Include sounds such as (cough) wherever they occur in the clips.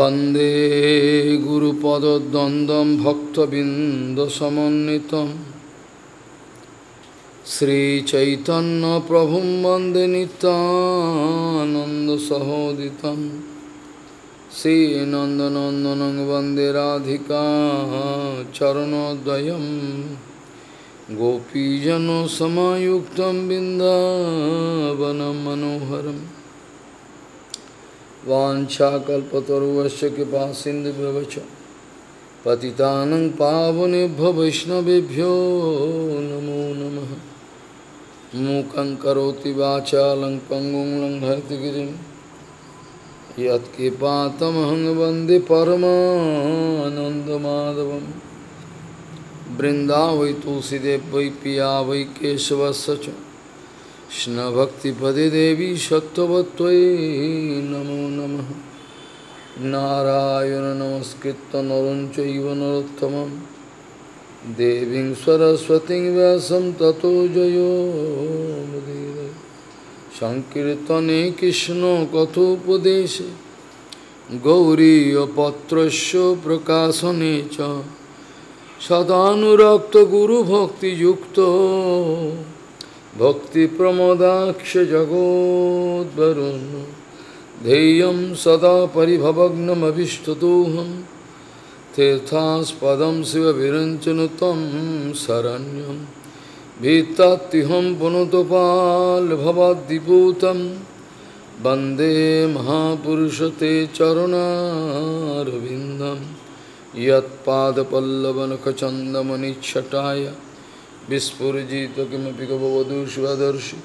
वन्दे प्रभु भक्तबिन्दसमन्वितं श्रीचैतन्यप्रभुं वन्दे श्री नंदनंदन वन्दे राधिका चरणोद्वयं गोपीजनसमायुक्तं बिन्दावनं मनोहरम् वाछाकल्पतरुश कृपा सिंधु पति पावनेभ्य वैष्णवभ्यो नमो नम मूक करोति वाचा लङ् पङ्गुं लङ्घर्तिगिरिं यत्कृपातमहं वै तुलसीदेव वै पिया वै केशवस्य কৃষ্ণভক্তিপদে দেবী সত্যবত্তই নম নম নারায়ণ নমস্কৃত নরঞ্চ নরোত্তম দেবী সরস্বতী ব্যাসম ততো জয় সংকীর্তনে কৃষ্ণ কথোপদেশ গৌরী গৌরীপত্রস্য প্রকাশনে চ সদানুরক্ত গুরুভক্তিযুক্ত भक्तिप्रमोदाक्ष जगोद्वरुन् ध्येयं सदा परिभवग्नमभिष्टतोऽहं तीर्थास्पदं शिवविरञ्चन त्वं शरण्यं भीत्तात्तिहं पुनतपाल्भवाद्दिपूतं वन्दे महापुरुषते चरुणारविन्दं यत्पादपल्लवनखचन्दमनिच्छटाय विस्फुजित किमपि गवधू शिवदर्शी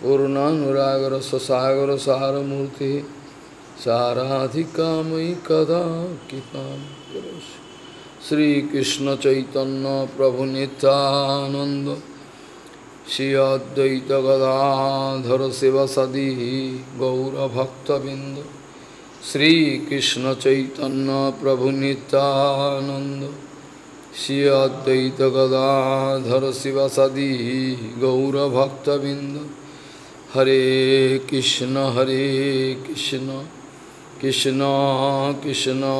पूर्णानुरागरससागर सारमूर्ति साराधिका मयि कदा कृपां करोषि श्रीकृष्ण चैतन्य प्रभु नित्यानंद श्री अद्वैत गदाधर शिवसदी गौरभक्तबिंद श्रीकृष्ण चैतन्य प्रभु नित्यानंद श्री अद्वैत गदाधर शिवसदी गौरभक्तबिंद हरे कृष्ण हरे कृष्ण कृष्ण कृष्ण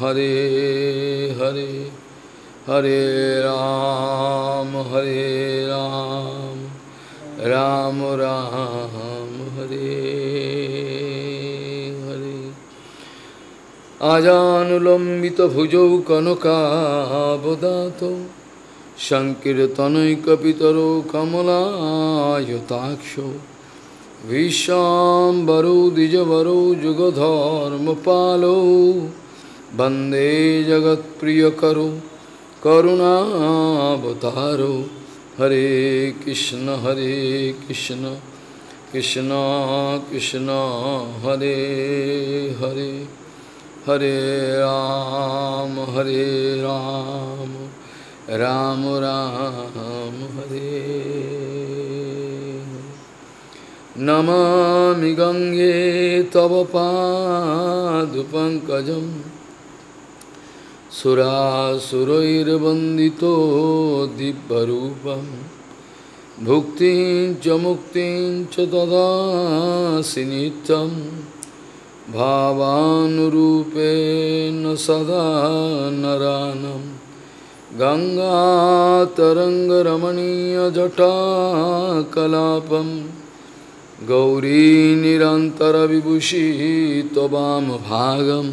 हरे हरे हरे राम हरे राम राम राम हरे আজানুলম্বিত ভুজৌ কনকাবদাত সংকীর্তনৈকিতর কমলায়তাক্ষ দ্বিজবর যুগধর্ম পাল বন্দে জগৎপ্রিয়করো করুণাবতার হরে কৃষ্ণ হরে কৃষ্ণ কৃষ্ণ কৃষ্ণ হরে হরে हरे राम हरे राम राम राम हरे नमामि गंगे तव पादुपङ्कजं सुरासुरैर्वन्दितो दिव्यरूपं भुक्तिं च मुक्तिं च ददासि भावानुरूपे न सदा नरानम गंगा तरंग रमणीय नरानं गङ्गातरङ्गरमणीयजटाकलापं गौरीनिरन्तरविभूषी भागम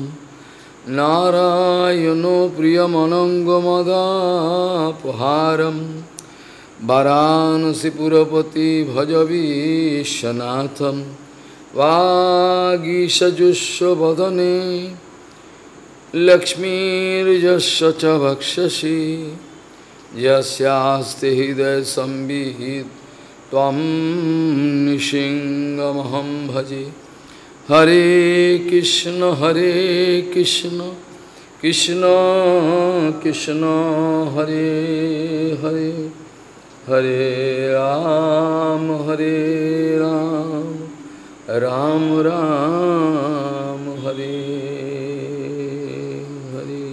नारायणो प्रियमनङ्गमदापहारं वरानसिपुरपति भजवीशनाथम् वागीषजुस्वदने लक्ष्मीजस्व च भक्षसी यस्यास्ति हृदय संविहित तम भजे हरे कृष्ण हरे कृष्ण कृष्ण कृष्ण हरे हरे हरे राम हरे राम राम राम हरे हरे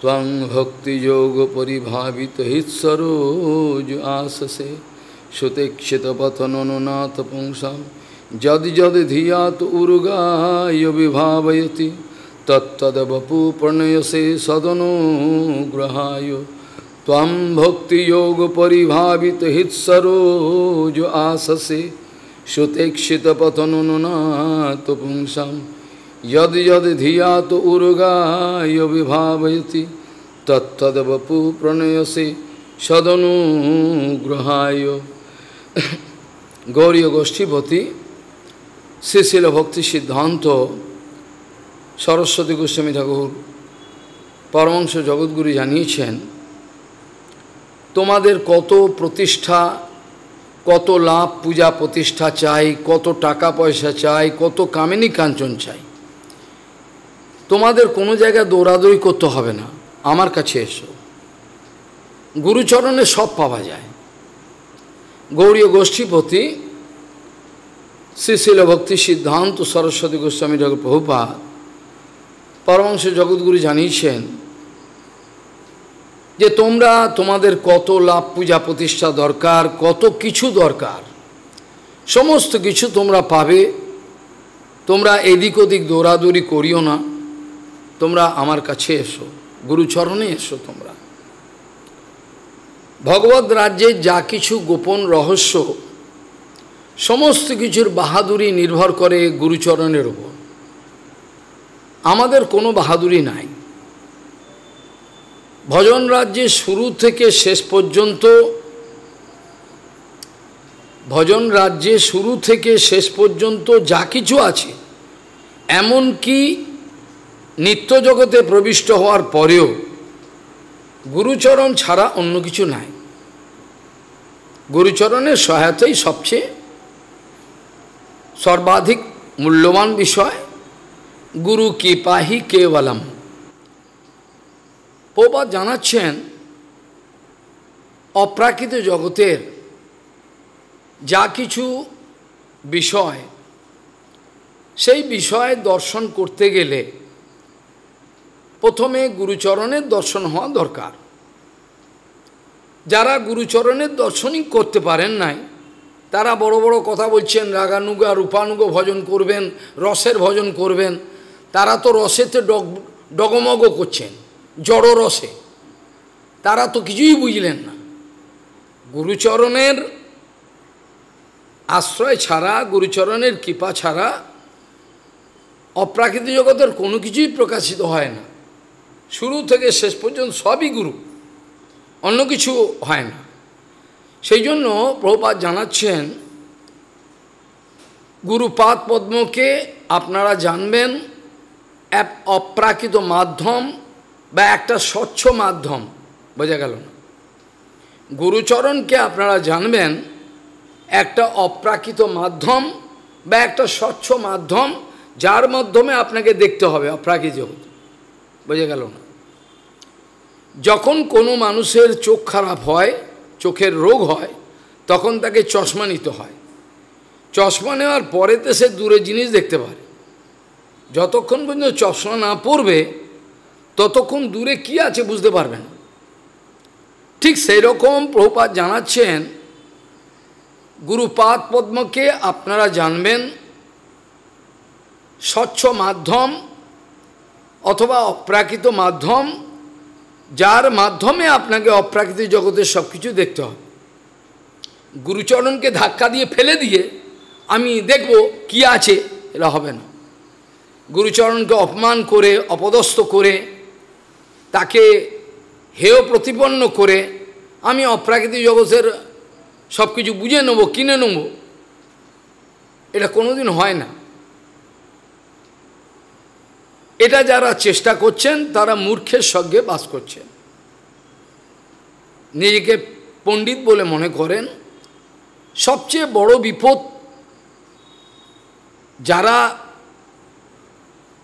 त्वं भक्तियोगपरिभावित सरोज आससे अनुनाथ पुंसां जद जद धिया तु उर्गाय विभावयति तत्तदवपु प्रणयसे योग परिभावित हित सरोज आससे সুতেক্ষিতপথনুনাত পুংসাং যদ যদ ধিয়া তো উর্গায় বিভাবয়তি তত্তদবপু প্রণয়সে সদনুগ্রহায় গৌরীয় গোষ্ঠীপতি শ্রীশীল ভক্তি সিদ্ধান্ত সরস্বতী গোস্বামী ঠাকুর পরমাংশ জগৎগুরু জানিয়েছেন তোমাদের কত প্রতিষ্ঠা কত লাভ পূজা প্রতিষ্ঠা চাই কত টাকা পয়সা চাই কত কামিনী কাঞ্চন চাই তোমাদের কোনো জায়গায় দৌড়াদৌড়ি করতে হবে না আমার কাছে এসো গুরুচরণে সব পাওয়া যায় গৌরীয় গোষ্ঠীপতি শ্রীশিল ভক্তি সিদ্ধান্ত সরস্বতী গোস্বামী ঠাকুর প্রভুপা পরমাংশ জগৎগুরু জানিয়েছেন যে তোমরা তোমাদের কত লাভ পূজা প্রতিষ্ঠা দরকার কত কিছু দরকার সমস্ত কিছু তোমরা পাবে তোমরা এদিক ওদিক দৌড়াদৌড়ি করিও না তোমরা আমার কাছে এসো গুরুচরণে এসো তোমরা ভগবত রাজ্যে যা কিছু গোপন রহস্য সমস্ত কিছুর বাহাদুরি নির্ভর করে গুরুচরণের উপর আমাদের কোনো বাহাদুরি নাই ভজন রাজ্যে শুরু থেকে শেষ পর্যন্ত ভজন রাজ্যে শুরু থেকে শেষ পর্যন্ত যা কিছু আছে এমন কি নিত্য জগতে প্রবিষ্ট হওয়ার পরেও গুরুচরণ ছাড়া অন্য কিছু নাই গুরুচরণের সহায়তাই সবচেয়ে সর্বাধিক মূল্যবান বিষয় গুরু কৃপাহি কেবলম প্রবাদ জানাচ্ছেন অপ্রাকৃত জগতের যা কিছু বিষয় সেই বিষয়ে দর্শন করতে গেলে প্রথমে গুরুচরণের দর্শন হওয়া দরকার যারা গুরুচরণের দর্শনই করতে পারেন নাই তারা বড় বড় কথা বলছেন রাগানুগা রূপানুগ ভজন করবেন রসের ভজন করবেন তারা তো রসেতে ডগ ডগমগ করছেন জড়রসে তারা তো কিছুই বুঝলেন না গুরুচরণের আশ্রয় ছাড়া গুরুচরণের কৃপা ছাড়া অপ্রাকৃতিক জগতের কোনো কিছুই প্রকাশিত হয় না শুরু থেকে শেষ পর্যন্ত সবই গুরু অন্য কিছু হয় না সেই জন্য প্রভুপাত জানাচ্ছেন গুরুপাদ পদ্মকে আপনারা জানবেন অপ্রাকৃত মাধ্যম বা একটা স্বচ্ছ মাধ্যম বোঝা গেল না গুরুচরণকে আপনারা জানবেন একটা অপ্রাকৃত মাধ্যম বা একটা স্বচ্ছ মাধ্যম যার মাধ্যমে আপনাকে দেখতে হবে অপ্রাকৃত জগৎ বোঝা গেল না যখন কোনো মানুষের চোখ খারাপ হয় চোখের রোগ হয় তখন তাকে চশমা নিতে হয় চশমা নেওয়ার পরেতে সে দূরে জিনিস দেখতে পারে যতক্ষণ পর্যন্ত চশমা না পড়বে ততক্ষণ দূরে কি আছে বুঝতে পারবেন ঠিক সেই রকম প্রভুপাত জানাচ্ছেন গুরুপাদ পদ্মকে আপনারা জানবেন স্বচ্ছ মাধ্যম অথবা অপ্রাকৃত মাধ্যম যার মাধ্যমে আপনাকে অপ্রাকৃত জগতের সব কিছু দেখতে হবে গুরুচরণকে ধাক্কা দিয়ে ফেলে দিয়ে আমি দেখব কি আছে এটা হবে না গুরুচরণকে অপমান করে অপদস্থ করে তাকে হেয় প্রতিপন্ন করে আমি অপ্রাকৃতিক জগতের সব কিছু বুঝে নেব কিনে নেব এটা কোনোদিন হয় না এটা যারা চেষ্টা করছেন তারা মূর্খের সঙ্গে বাস করছেন নিজেকে পণ্ডিত বলে মনে করেন সবচেয়ে বড় বিপদ যারা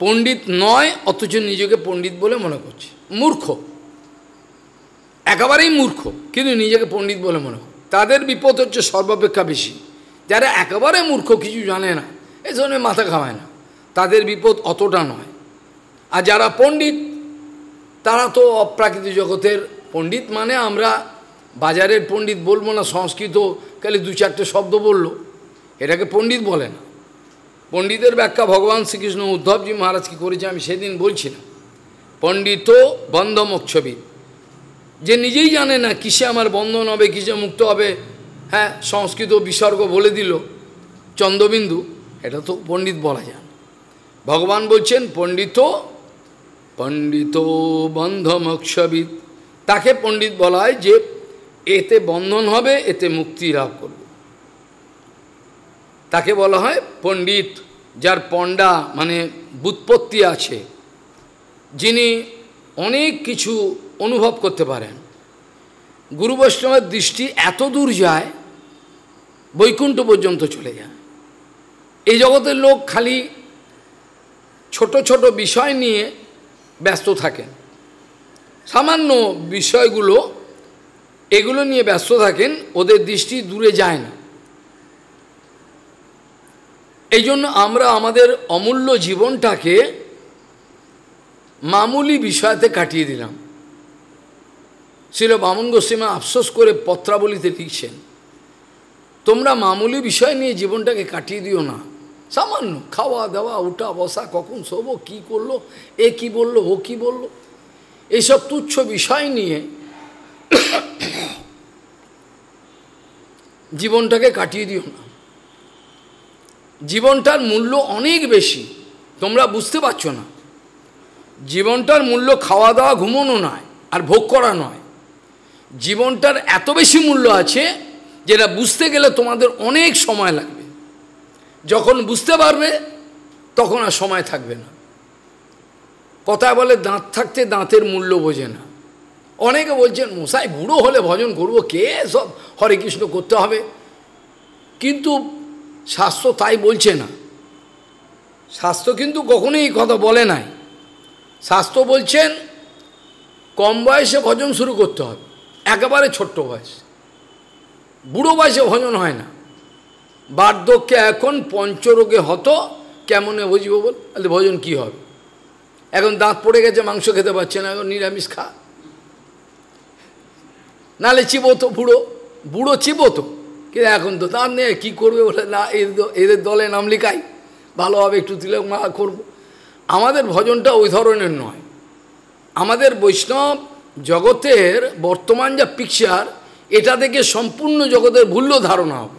পণ্ডিত নয় অথচ নিজেকে পণ্ডিত বলে মনে করছে মূর্খ একেবারেই মূর্খ কিন্তু নিজেকে পণ্ডিত বলে মনে করে তাদের বিপদ হচ্ছে সর্বাপেক্ষা বেশি যারা একেবারে মূর্খ কিছু জানে না এই ধরনের মাথা খাওয়ায় না তাদের বিপদ অতটা নয় আর যারা পণ্ডিত তারা তো অপ্রাকৃত জগতের পণ্ডিত মানে আমরা বাজারের পণ্ডিত বলবো না সংস্কৃত খালি দু চারটে শব্দ বলল এটাকে পণ্ডিত বলে না পণ্ডিতের ব্যাখ্যা ভগবান শ্রীকৃষ্ণ উদ্ধবজি মহারাজ কী করেছে আমি সেদিন বলছিলাম পণ্ডিত বন্ধমোক্ষবিদ যে নিজেই জানে না কিসে আমার বন্ধন হবে কিসে মুক্ত হবে হ্যাঁ সংস্কৃত বিসর্গ বলে দিল চন্দ্রবিন্দু এটা তো পণ্ডিত বলা যায় ভগবান বলছেন পণ্ডিত পণ্ডিত বন্ধমোক্ষবিদ তাকে পণ্ডিত বলা হয় যে এতে বন্ধন হবে এতে মুক্তি লাভ করবে তাকে বলা হয় পণ্ডিত যার পণ্ডা মানে বুৎপত্তি আছে যিনি অনেক কিছু অনুভব করতে পারেন গুরু বৈষ্ণবের দৃষ্টি এত দূর যায় বৈকুণ্ঠ পর্যন্ত চলে যায় এই জগতের লোক খালি ছোট ছোট বিষয় নিয়ে ব্যস্ত থাকেন সামান্য বিষয়গুলো এগুলো নিয়ে ব্যস্ত থাকেন ওদের দৃষ্টি দূরে যায় না এই জন্য আমরা আমাদের অমূল্য জীবনটাকে মামুলি বিষয়তে কাটিয়ে দিলাম ছিল বামন গোস্বীমা আফসোস করে পত্রাবলিতে লিখছেন তোমরা মামুলি বিষয় নিয়ে জীবনটাকে কাটিয়ে দিও না সামান্য খাওয়া দাওয়া উঠা বসা কখন শোব কি করলো এ কি বলল ও কি বলল এইসব তুচ্ছ বিষয় নিয়ে জীবনটাকে কাটিয়ে দিও না জীবনটার মূল্য অনেক বেশি তোমরা বুঝতে পারছো না জীবনটার মূল্য খাওয়া দাওয়া ঘুমোনো নয় আর ভোগ করা নয় জীবনটার এত বেশি মূল্য আছে যেটা বুঝতে গেলে তোমাদের অনেক সময় লাগবে যখন বুঝতে পারবে তখন আর সময় থাকবে না কথা বলে দাঁত থাকতে দাঁতের মূল্য বোঝে না অনেকে বলছেন মশাই বুড়ো হলে ভজন করব কে সব হরে কৃষ্ণ করতে হবে কিন্তু শাস্ত্র তাই বলছে না শাস্ত্র কিন্তু কখনোই কথা বলে নাই শাস্ত্র বলছেন কম বয়সে ভজন শুরু করতে হবে একেবারে ছোট্ট বয়স বুড়ো বয়সে ভজন হয় না বার্ধক্যে এখন পঞ্চরোগে হতো কেমনে বুঝিব বল তাহলে ভজন কী হবে এখন দাঁত পড়ে গেছে মাংস খেতে পারছে না এখন নিরামিষ খা নালে চিবতো বুড়ো বুড়ো চিবতো কিন্তু এখন তো তার নেই কী করবে বলে না এদের দলে নাম লিখাই ভালোভাবে একটু দিলে মা করবো আমাদের ভজনটা ওই ধরনের নয় আমাদের বৈষ্ণব জগতের বর্তমান যা পিকচার এটা থেকে সম্পূর্ণ জগতের ভুল্য ধারণা হবে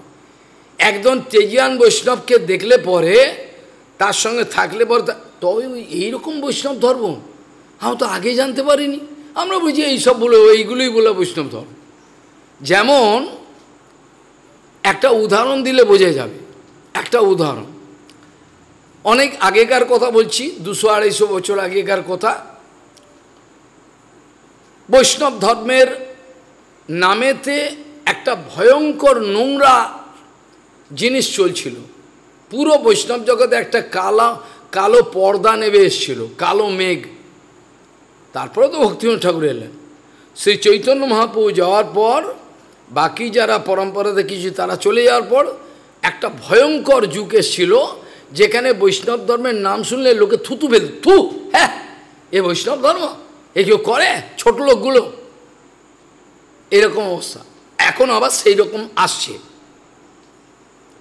একজন তেজিয়ান বৈষ্ণবকে দেখলে পরে তার সঙ্গে থাকলে পরে তবে এইরকম বৈষ্ণব ধর্ম আমি তো আগে জানতে পারিনি আমরা বুঝি এইসব বলে এইগুলোই বলে বৈষ্ণব ধর্ম যেমন একটা উদাহরণ দিলে বোঝা যাবে একটা উদাহরণ অনেক আগেকার কথা বলছি দুশো আড়াইশো বছর আগেকার কথা বৈষ্ণব ধর্মের নামেতে একটা ভয়ঙ্কর নোংরা জিনিস চলছিল পুরো বৈষ্ণব জগতে একটা কালা কালো পর্দা নেবে এসেছিল কালো মেঘ তারপরে তো ভক্তিম ঠাকুর এলেন শ্রী চৈতন্য মহাপ্রভু যাওয়ার পর বাকি যারা পরম্পরাতে কিছু তারা চলে যাওয়ার পর একটা ভয়ঙ্কর যুগ এসেছিল যেখানে বৈষ্ণব ধর্মের নাম শুনলে লোকে থুতু ফেল থু হ্যাঁ এ বৈষ্ণব ধর্ম এ কেউ করে ছোট লোকগুলো এরকম অবস্থা এখন আবার সেই রকম আসছে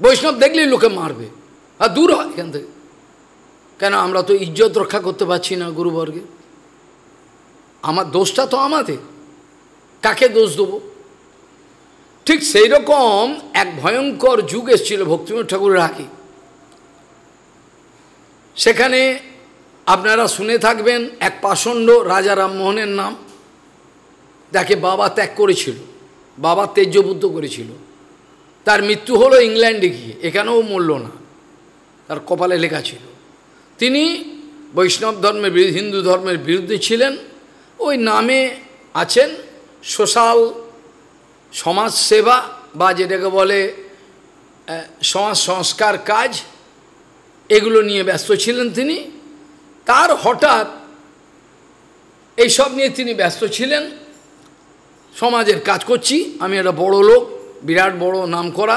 বৈষ্ণব দেখলেই লোকে মারবে আর দূর হয় এখান থেকে কেন আমরা তো ইজ্জত রক্ষা করতে পারছি না গুরুবর্গে আমার দোষটা তো আমাদের কাকে দোষ দেবো ঠিক সেই রকম এক ভয়ঙ্কর যুগ এসেছিল ভক্তিম ঠাকুরের আগে সেখানে আপনারা শুনে থাকবেন এক পাষণ্ড রাজা রামমোহনের নাম যাকে বাবা ত্যাগ করেছিল বাবা তেজ্যবুদ্ধ করেছিল তার মৃত্যু হলো ইংল্যান্ডে গিয়ে এখানেও মরল না তার কপালে লেখা ছিল তিনি বৈষ্ণব ধর্মের হিন্দু ধর্মের বিরুদ্ধে ছিলেন ওই নামে আছেন সোশ্যাল সমাজ সেবা বা যেটাকে বলে সমাজ সংস্কার কাজ এগুলো নিয়ে ব্যস্ত ছিলেন তিনি তার হঠাৎ এইসব নিয়ে তিনি ব্যস্ত ছিলেন সমাজের কাজ করছি আমি একটা বড় লোক বিরাট বড় নাম করা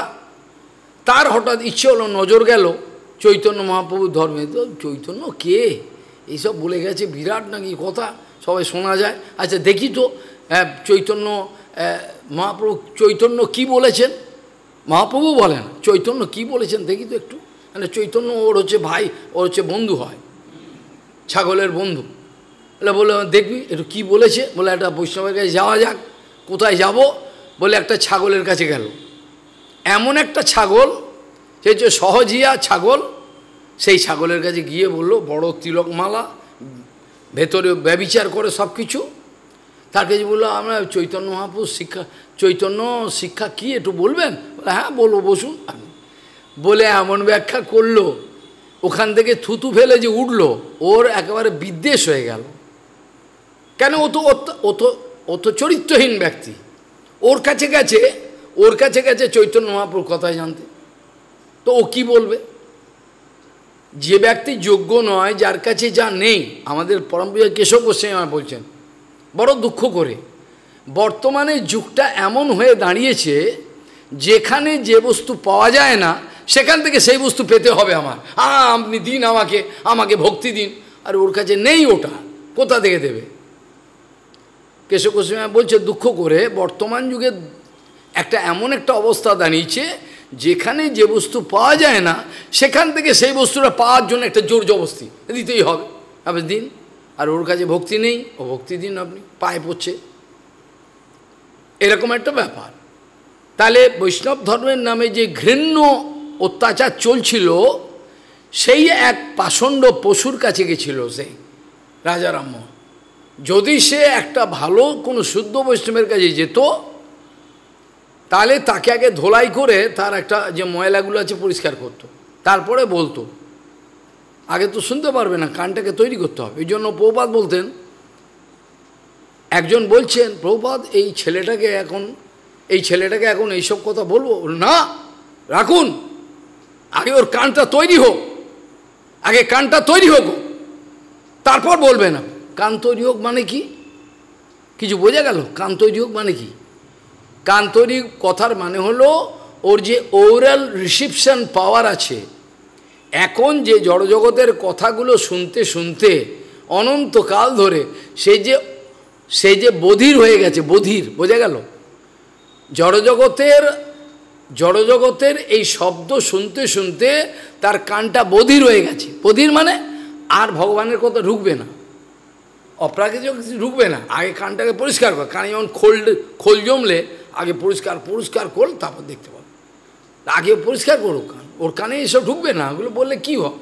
তার হঠাৎ ইচ্ছে হলো নজর গেল চৈতন্য মহাপ্রভু ধর্মে তো চৈতন্য কে এইসব বলে গেছে বিরাট নাকি কথা সবাই শোনা যায় আচ্ছা দেখি তো চৈতন্য মহাপ্রভু চৈতন্য কি বলেছেন মহাপ্রভু বলেন চৈতন্য কি বলেছেন দেখি তো একটু মানে চৈতন্য ওর হচ্ছে ভাই ওর হচ্ছে বন্ধু হয় ছাগলের বন্ধু বলে বলে দেখবি একটু কী বলেছে বলে একটা বৈষ্ণবের কাছে যাওয়া যাক কোথায় যাব বলে একটা ছাগলের কাছে গেল এমন একটা ছাগল সে যে সহজিয়া ছাগল সেই ছাগলের কাছে গিয়ে বললো বড় তিলকমালা ভেতরে ব্যবিচার করে সব কিছু তার কাছে বললো আমরা চৈতন্য মহাপুর শিক্ষা চৈতন্য শিক্ষা কি একটু বলবেন হ্যাঁ বলবো বসুন বলে এমন ব্যাখ্যা করলো ওখান থেকে থুতু ফেলে যে উঠল ওর একেবারে বিদ্বেষ হয়ে গেল কেন ও তো ও তো ও তো চরিত্রহীন ব্যক্তি ওর কাছে গেছে ওর কাছে গেছে চৈতন্য মহাপুর কথায় জানতে তো ও কি বলবে যে ব্যক্তি যোগ্য নয় যার কাছে যা নেই আমাদের পরমপূজা কেশব গোস্বামী আমার বলছেন বড় দুঃখ করে বর্তমানে যুগটা এমন হয়ে দাঁড়িয়েছে যেখানে যে বস্তু পাওয়া যায় না সেখান থেকে সেই বস্তু পেতে হবে আমার আ আপনি দিন আমাকে আমাকে ভক্তি দিন আর ওর কাছে নেই ওটা কোথা থেকে দেবে কেশব গোস্বামী বলছে দুঃখ করে বর্তমান যুগে একটা এমন একটা অবস্থা দাঁড়িয়েছে যেখানে যে বস্তু পাওয়া যায় না সেখান থেকে সেই বস্তুটা পাওয়ার জন্য একটা জোর জবস্তি দিতেই হবে আপনি দিন আর ওর কাছে ভক্তি নেই ও ভক্তি দিন আপনি পায়ে পড়ছে এরকম একটা ব্যাপার তাহলে বৈষ্ণব ধর্মের নামে যে ঘৃণ্য অত্যাচার চলছিল সেই এক পাষণ্ড পশুর কাছে গেছিল সে রাজা যদি সে একটা ভালো কোনো শুদ্ধ বৈষ্ণবের কাছে যেত তাহলে তাকে আগে ধোলাই করে তার একটা যে ময়লাগুলো আছে পরিষ্কার করত। তারপরে বলতো আগে তো শুনতে পারবে না কানটাকে তৈরি করতে হবে এই জন্য প্রপাত বলতেন একজন বলছেন প্রপাত এই ছেলেটাকে এখন এই ছেলেটাকে এখন এইসব কথা বলবো না রাখুন আগে ওর কানটা তৈরি হোক আগে কানটা তৈরি হোক তারপর বলবে না কান তৈরি হোক মানে কি কিছু বোঝা গেল কান তৈরি হোক মানে কি কান তৈরি কথার মানে হলো ওর যে ওরাল রিসিপশন পাওয়ার আছে এখন যে জড়জগতের কথাগুলো শুনতে শুনতে অনন্তকাল ধরে সে যে সে যে বধির হয়ে গেছে বধির বোঝা গেল জড়জগতের জড়জগতের এই শব্দ শুনতে শুনতে তার কানটা বধির হয়ে গেছে বধির মানে আর ভগবানের কথা ঢুকবে না অপ্রাকৃত ঢুকবে না আগে কানটাকে পরিষ্কার কর কানে যেমন খোল খোল জমলে আগে পরিষ্কার পরিষ্কার কর তারপর দেখতে পাবো আগে পরিষ্কার করো কান ওর কানে এসব ঢুকবে না ওগুলো বললে কী হোক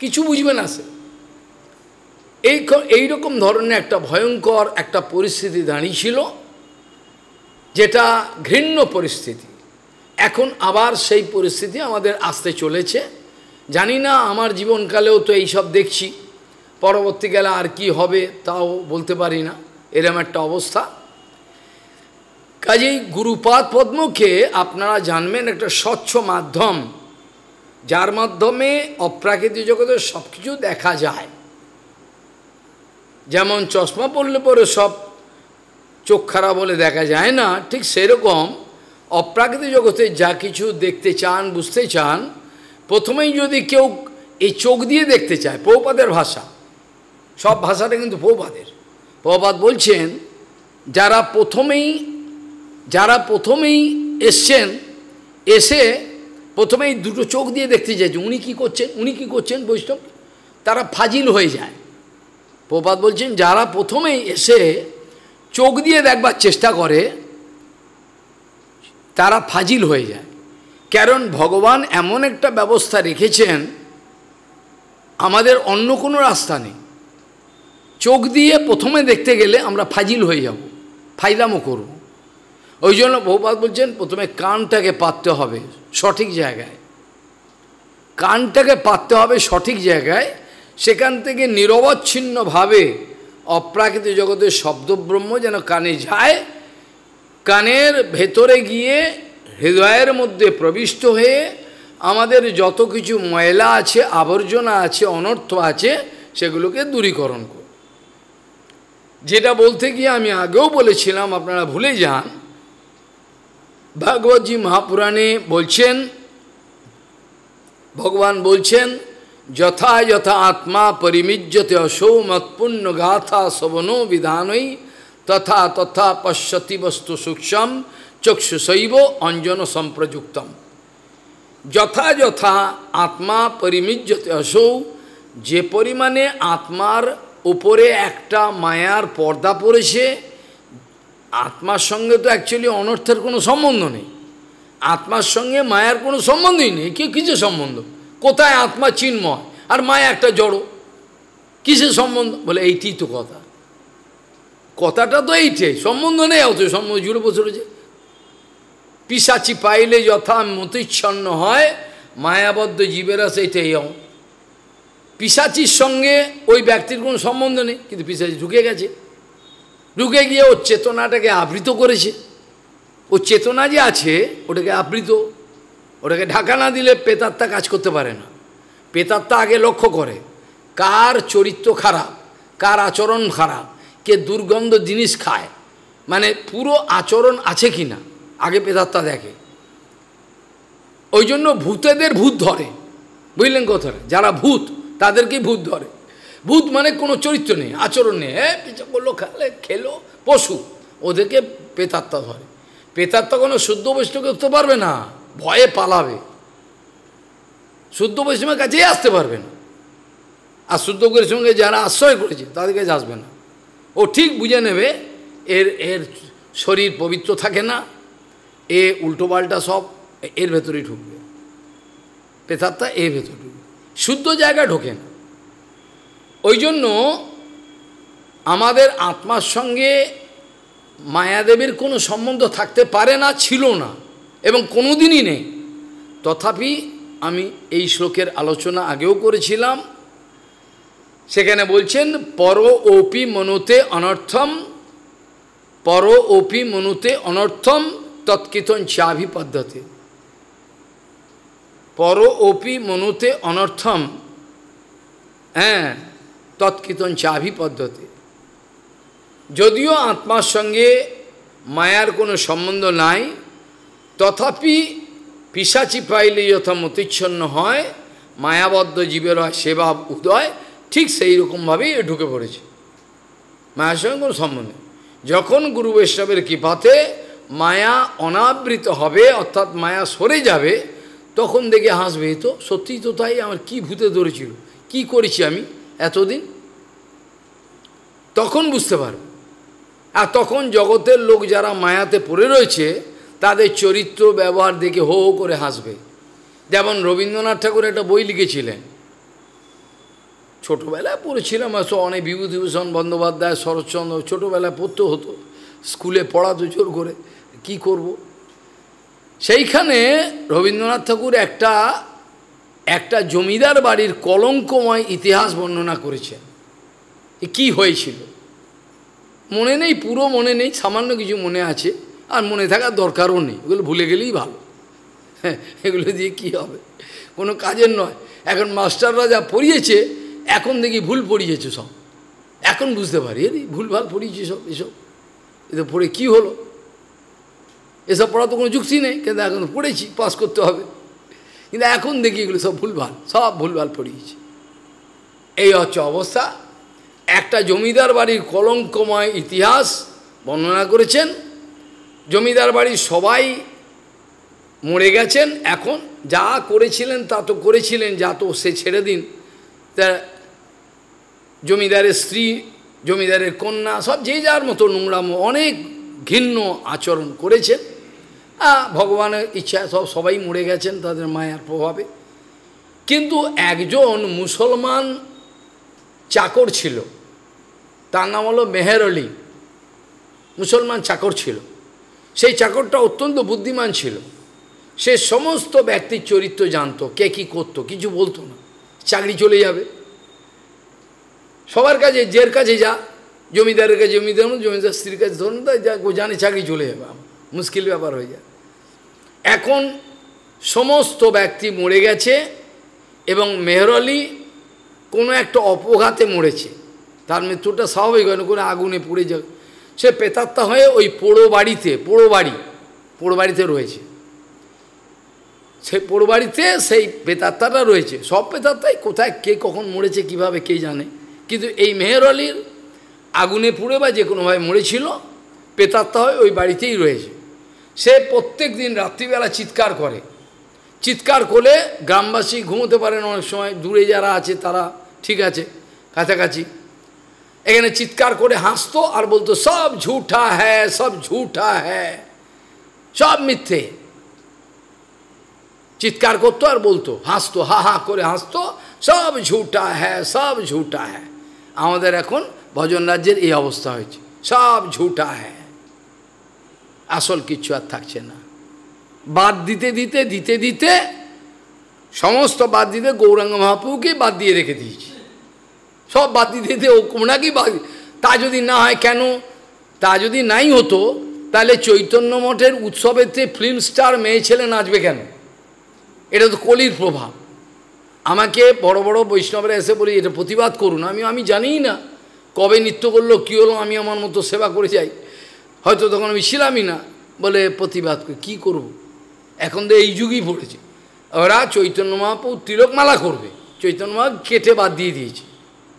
কিছু বুঝবে না সে এই এইরকম ধরনের একটা ভয়ঙ্কর একটা পরিস্থিতি দাঁড়িয়েছিল যেটা ঘৃণ্য পরিস্থিতি এখন আবার সেই পরিস্থিতি আমাদের আসতে চলেছে জানি না আমার জীবনকালেও তো এই সব দেখছি পরবর্তীকালে আর কি হবে তাও বলতে পারি না এরম একটা অবস্থা কাজেই গুরুপাদ পদ্মকে আপনারা জানবেন একটা স্বচ্ছ মাধ্যম যার মাধ্যমে অপ্রাকৃতিক জগতের সব কিছু দেখা যায় যেমন চশমা পড়লে পরে সব চোখ খারাপ বলে দেখা যায় না ঠিক সেরকম অপ্রাকৃতিক জগতে যা কিছু দেখতে চান বুঝতে চান প্রথমেই যদি কেউ এই চোখ দিয়ে দেখতে চায় পৌপাদের ভাষা সব ভাষাটা কিন্তু পৌপাদের পৌপাত বলছেন যারা প্রথমেই যারা প্রথমেই এসছেন এসে প্রথমেই দুটো চোখ দিয়ে দেখতে চাইছে উনি কী করছেন উনি কী করছেন বৈষ্ণব তারা ফাজিল হয়ে যায় প্রপাত বলছেন যারা প্রথমেই এসে চোখ দিয়ে দেখবার চেষ্টা করে তারা ফাজিল হয়ে যায় কারণ ভগবান এমন একটা ব্যবস্থা রেখেছেন আমাদের অন্য কোনো রাস্তা নেই চোখ দিয়ে প্রথমে দেখতে গেলে আমরা ফাজিল হয়ে যাব ফাইলামও করব ওই জন্য বহুপাত বলছেন প্রথমে কানটাকে পাততে হবে সঠিক জায়গায় কানটাকে পাততে হবে সঠিক জায়গায় সেখান থেকে নিরবচ্ছিন্নভাবে অপ্রাকৃত জগতের শব্দব্রহ্ম যেন কানে যায় কানের ভেতরে গিয়ে হৃদয়ের মধ্যে প্রবিষ্ট হয়ে আমাদের যত কিছু ময়লা আছে আবর্জনা আছে অনর্থ আছে সেগুলোকে দূরীকরণ করুন যেটা বলতে গিয়ে আমি আগেও বলেছিলাম আপনারা ভুলে যান ভাগবতজি মহাপুরাণে বলছেন ভগবান বলছেন যথা যথা আত্মা পরিমিজ্যতে অসৌ মৎপুণ্য গাথা শবনো বিধানই তথা তথা পশ্যতি বস্তু সূক্ষ্ম চক্ষুশৈব অঞ্জন সম্প্রযুক্তম যথাযথা আত্মা পরিমিজ্যতে অসৌ যে পরিমাণে আত্মার উপরে একটা মায়ার পর্দা পড়েছে আত্মার সঙ্গে তো অ্যাকচুয়ালি অনর্থের কোনো সম্বন্ধ নেই আত্মার সঙ্গে মায়ার কোনো সম্বন্ধই নেই কেউ কিছু সম্বন্ধ কোথায় আত্মা চিন্ময় আর মায়া একটা জড়ো কিসের সম্বন্ধ বলে এইটি তো কথা কথাটা তো এইটে সম্বন্ধ নেই অত সম্বন্ধ জুড়ে বসে রয়েছে পিসাচি পাইলে যথা মতিচ্ছন্ন হয় মায়াবদ্ধ জীবেরা সেইটাই অং পিসাচির সঙ্গে ওই ব্যক্তির কোনো সম্বন্ধ নেই কিন্তু পিসাচি ঢুকে গেছে ঢুকে গিয়ে ওর চেতনাটাকে আবৃত করেছে ও চেতনা যে আছে ওটাকে আবৃত ওটাকে ঢাকা না দিলে পেতাত্তা কাজ করতে পারে না পেতাত্তা আগে লক্ষ্য করে কার চরিত্র খারাপ কার আচরণ খারাপ কে দুর্গন্ধ জিনিস খায় মানে পুরো আচরণ আছে কি না আগে পেদাত্মা দেখে ওই জন্য ভূতেদের ভূত ধরে বুঝলেন কথা যারা ভূত তাদেরকে ভূত ধরে ভূত মানে কোনো চরিত্র নেই আচরণ নেই হ্যাঁ পিছা করলো খেলে খেলো পশু ওদেরকে পেতাত্মা ধরে পেতাত্মা কোনো শুদ্ধ বৈষ্ণবকে উঠতে পারবে না ভয়ে পালাবে শুদ্ধ বৈষ্ণবের কাছেই আসতে পারবে না আর শুদ্ধ বৈষ্ণবকে যারা আশ্রয় করেছে তাদের কাছে আসবে না ও ঠিক বুঝে নেবে এর এর শরীর পবিত্র থাকে না এ উল্টোপাল্টা সব এর ভেতরেই ঢুকবে পেতাত্মা এর ভেতরে ঢুকবে শুদ্ধ জায়গা ঢোকে না ওই জন্য আমাদের আত্মার সঙ্গে মায়াদেবীর কোনো সম্বন্ধ থাকতে পারে না ছিল না এবং কোনো দিনই নেই তথাপি আমি এই শ্লোকের আলোচনা আগেও করেছিলাম সেখানে বলছেন পর ওপি মনুতে অনর্থম পর ওপি মনুতে অনর্থম তৎকীর্তন চাভি পদ্ধতি পর ওপি মনুতে অনর্থম হ্যাঁ তৎকীর্তন চাভি পদ্ধতি যদিও আত্মার সঙ্গে মায়ার কোনো সম্বন্ধ নাই তথাপি পিসাচি পাইলে যথা মতিচ্ছন্ন হয় মায়াবদ্ধ জীবের হয় সেবা উদয় ঠিক সেই রকমভাবেই ঢুকে পড়েছে মায়ের সঙ্গে কোনো সম্বন্ধ যখন গুরু বৈষ্ণবের কৃপাতে মায়া অনাবৃত হবে অর্থাৎ মায়া সরে যাবে তখন দেখে হাসবে তো সত্যি তো তাই আমার কি ভূতে ধরেছিল কি করেছি আমি এতদিন তখন বুঝতে পারব আর তখন জগতের লোক যারা মায়াতে পড়ে রয়েছে তাদের চরিত্র ব্যবহার দেখে হো হো করে হাসবে যেমন রবীন্দ্রনাথ ঠাকুর একটা বই লিখেছিলেন ছোটোবেলায় পড়েছিলাম সো অনেক বিভূতিভূষণ বন্দ্যোপাধ্যায় শরৎচন্দ্র ছোটোবেলায় পড়তে হতো স্কুলে পড়াতো জোর করে কি করব। সেইখানে রবীন্দ্রনাথ ঠাকুর একটা একটা জমিদার বাড়ির কলঙ্কময় ইতিহাস বর্ণনা করেছেন কি হয়েছিল মনে নেই পুরো মনে নেই সামান্য কিছু মনে আছে আর মনে থাকার দরকারও নেই এগুলো ভুলে গেলেই ভালো হ্যাঁ এগুলো দিয়ে কি হবে কোনো কাজের নয় এখন মাস্টাররা যা পড়িয়েছে এখন দেখি ভুল পড়িয়েছে সব এখন বুঝতে পারি এদি ভুলভাল পড়িয়েছি সব এসব এতে পড়ে কি হলো এসব পড়া তো কোনো যুক্তি নেই কিন্তু এখন পড়েছি পাস করতে হবে কিন্তু এখন দেখি এগুলো সব ভুলভাল সব ভুলভাল পড়িয়েছে এই হচ্ছে অবস্থা একটা জমিদার বাড়ির কলঙ্কময় ইতিহাস বর্ণনা করেছেন জমিদার বাড়ির সবাই মরে গেছেন এখন যা করেছিলেন তা তো করেছিলেন যা তো সে ছেড়ে দিন তা জমিদারের স্ত্রী জমিদারের কন্যা সব যে যার মতো নোংরাম অনেক ঘৃণ্য আচরণ করেছেন ভগবানের ইচ্ছা সব সবাই মরে গেছেন তাদের মায়ার প্রভাবে কিন্তু একজন মুসলমান চাকর ছিল তার নাম হলো মেহের আলী মুসলমান চাকর ছিল সেই চাকরটা অত্যন্ত বুদ্ধিমান ছিল সে সমস্ত ব্যক্তির চরিত্র জানতো কে কী করতো কিছু বলতো না চাকরি চলে যাবে সবার কাছে জের কাছে যা জমিদারের কাছে জমিদার জমিদার স্ত্রীর কাছে ধরুন তাই যা জানে চাকরি চলে যাবে মুশকিল ব্যাপার হয়ে যায় এখন সমস্ত ব্যক্তি মরে গেছে এবং মেহরলি কোনো একটা অপঘাতে মরেছে তার মৃত্যুটা স্বাভাবিক হয় না কোনো আগুনে পুড়ে যাবে সে পেতাত্তা হয়ে ওই পোড়ো বাড়িতে পোড়ো বাড়ি পোড়ো বাড়িতে রয়েছে সে পোড়ো বাড়িতে সেই পেতাত্তাটা রয়েছে সব পেতাত্তাই কোথায় কে কখন মরেছে কিভাবে কে জানে কিন্তু এই মেহের আলীর আগুনে পুড়ে বা যে কোনোভাবে মরেছিল পেতাত্তা হয় ওই বাড়িতেই রয়েছে সে প্রত্যেক দিন রাত্রিবেলা চিৎকার করে চিৎকার করলে গ্রামবাসী ঘুমোতে পারেন অনেক সময় দূরে যারা আছে তারা ঠিক আছে কাছাকাছি এখানে চিৎকার করে হাসতো আর বলতো সব ঝুঠা হ্যাঁ সব ঝুঠা হ্যাঁ সব মিথ্যে চিৎকার করতো আর বলতো হাসতো হা হা করে হাসতো সব ঝুঠা হ্যাঁ সব ঝুঠা হ্যাঁ আমাদের এখন ভজন রাজ্যের এই অবস্থা হয়েছে সব ঝুটা হ্যাঁ আসল কিচ্ছু আর থাকছে না বাদ দিতে দিতে দিতে দিতে সমস্ত বাদ দিতে গৌরাঙ্গ মহাপ্রভুকে বাদ দিয়ে রেখে দিয়েছি সব বাদ দিতে দিতে ওনাকে বাদ তা যদি না হয় কেন তা যদি নাই হতো তাহলে চৈতন্য মঠের উৎসবেতে ফিল্ম স্টার মেয়ে ছেলে নাচবে কেন এটা তো কলির প্রভাব আমাকে বড় বড় বৈষ্ণবরা এসে বলি এটা প্রতিবাদ করুন আমি আমি জানিই না কবে নৃত্য করলো কী হলো আমি আমার মতো সেবা করে যাই হয়তো তখন আমি ছিলামই না বলে প্রতিবাদ করি কী করব। এখন তো এই যুগই পড়েছে ওরা চৈতন্য মহাপ্রভু তিলকমালা করবে চৈতন্য মহা কেটে বাদ দিয়ে দিয়েছে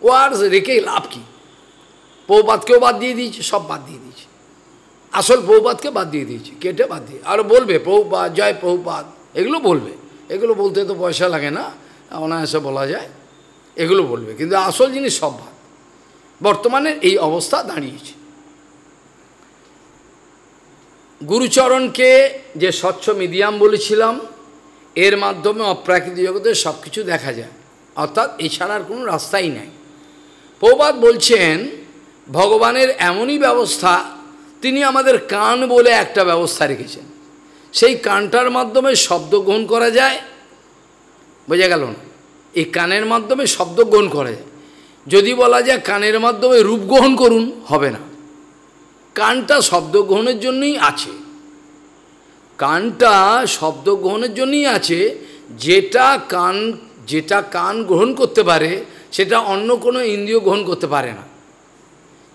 ও আর রেখে লাভ কী পৌপাতকেও বাদ দিয়ে দিয়েছে সব বাদ দিয়ে দিয়েছে আসল পৌপাতকে বাদ দিয়ে দিয়েছে কেটে বাদ দিয়ে আর বলবে পৌপাত জয় পৌপাত এগুলো বলবে এগুলো বলতে তো পয়সা লাগে না অনায়াসে বলা যায় এগুলো বলবে কিন্তু আসল জিনিস সব ভাব বর্তমানে এই অবস্থা দাঁড়িয়েছে গুরুচরণকে যে স্বচ্ছ মিডিয়াম বলেছিলাম এর মাধ্যমে অপ্রাকৃত জগতে সব কিছু দেখা যায় অর্থাৎ এছাড়ার কোনো রাস্তাই নাই প্রবাদ বলছেন ভগবানের এমনই ব্যবস্থা তিনি আমাদের কান বলে একটা ব্যবস্থা রেখেছেন সেই কানটার মাধ্যমে শব্দ গ্রহণ করা যায় বোঝা গেল না এই কানের মাধ্যমে শব্দ গ্রহণ করে যদি বলা যায় কানের মাধ্যমে রূপ গ্রহণ করুন হবে না কানটা শব্দ গ্রহণের জন্যই আছে কানটা শব্দ গ্রহণের জন্যই আছে যেটা কান যেটা কান গ্রহণ করতে পারে সেটা অন্য কোনো ইন্দ্রিয় গ্রহণ করতে পারে না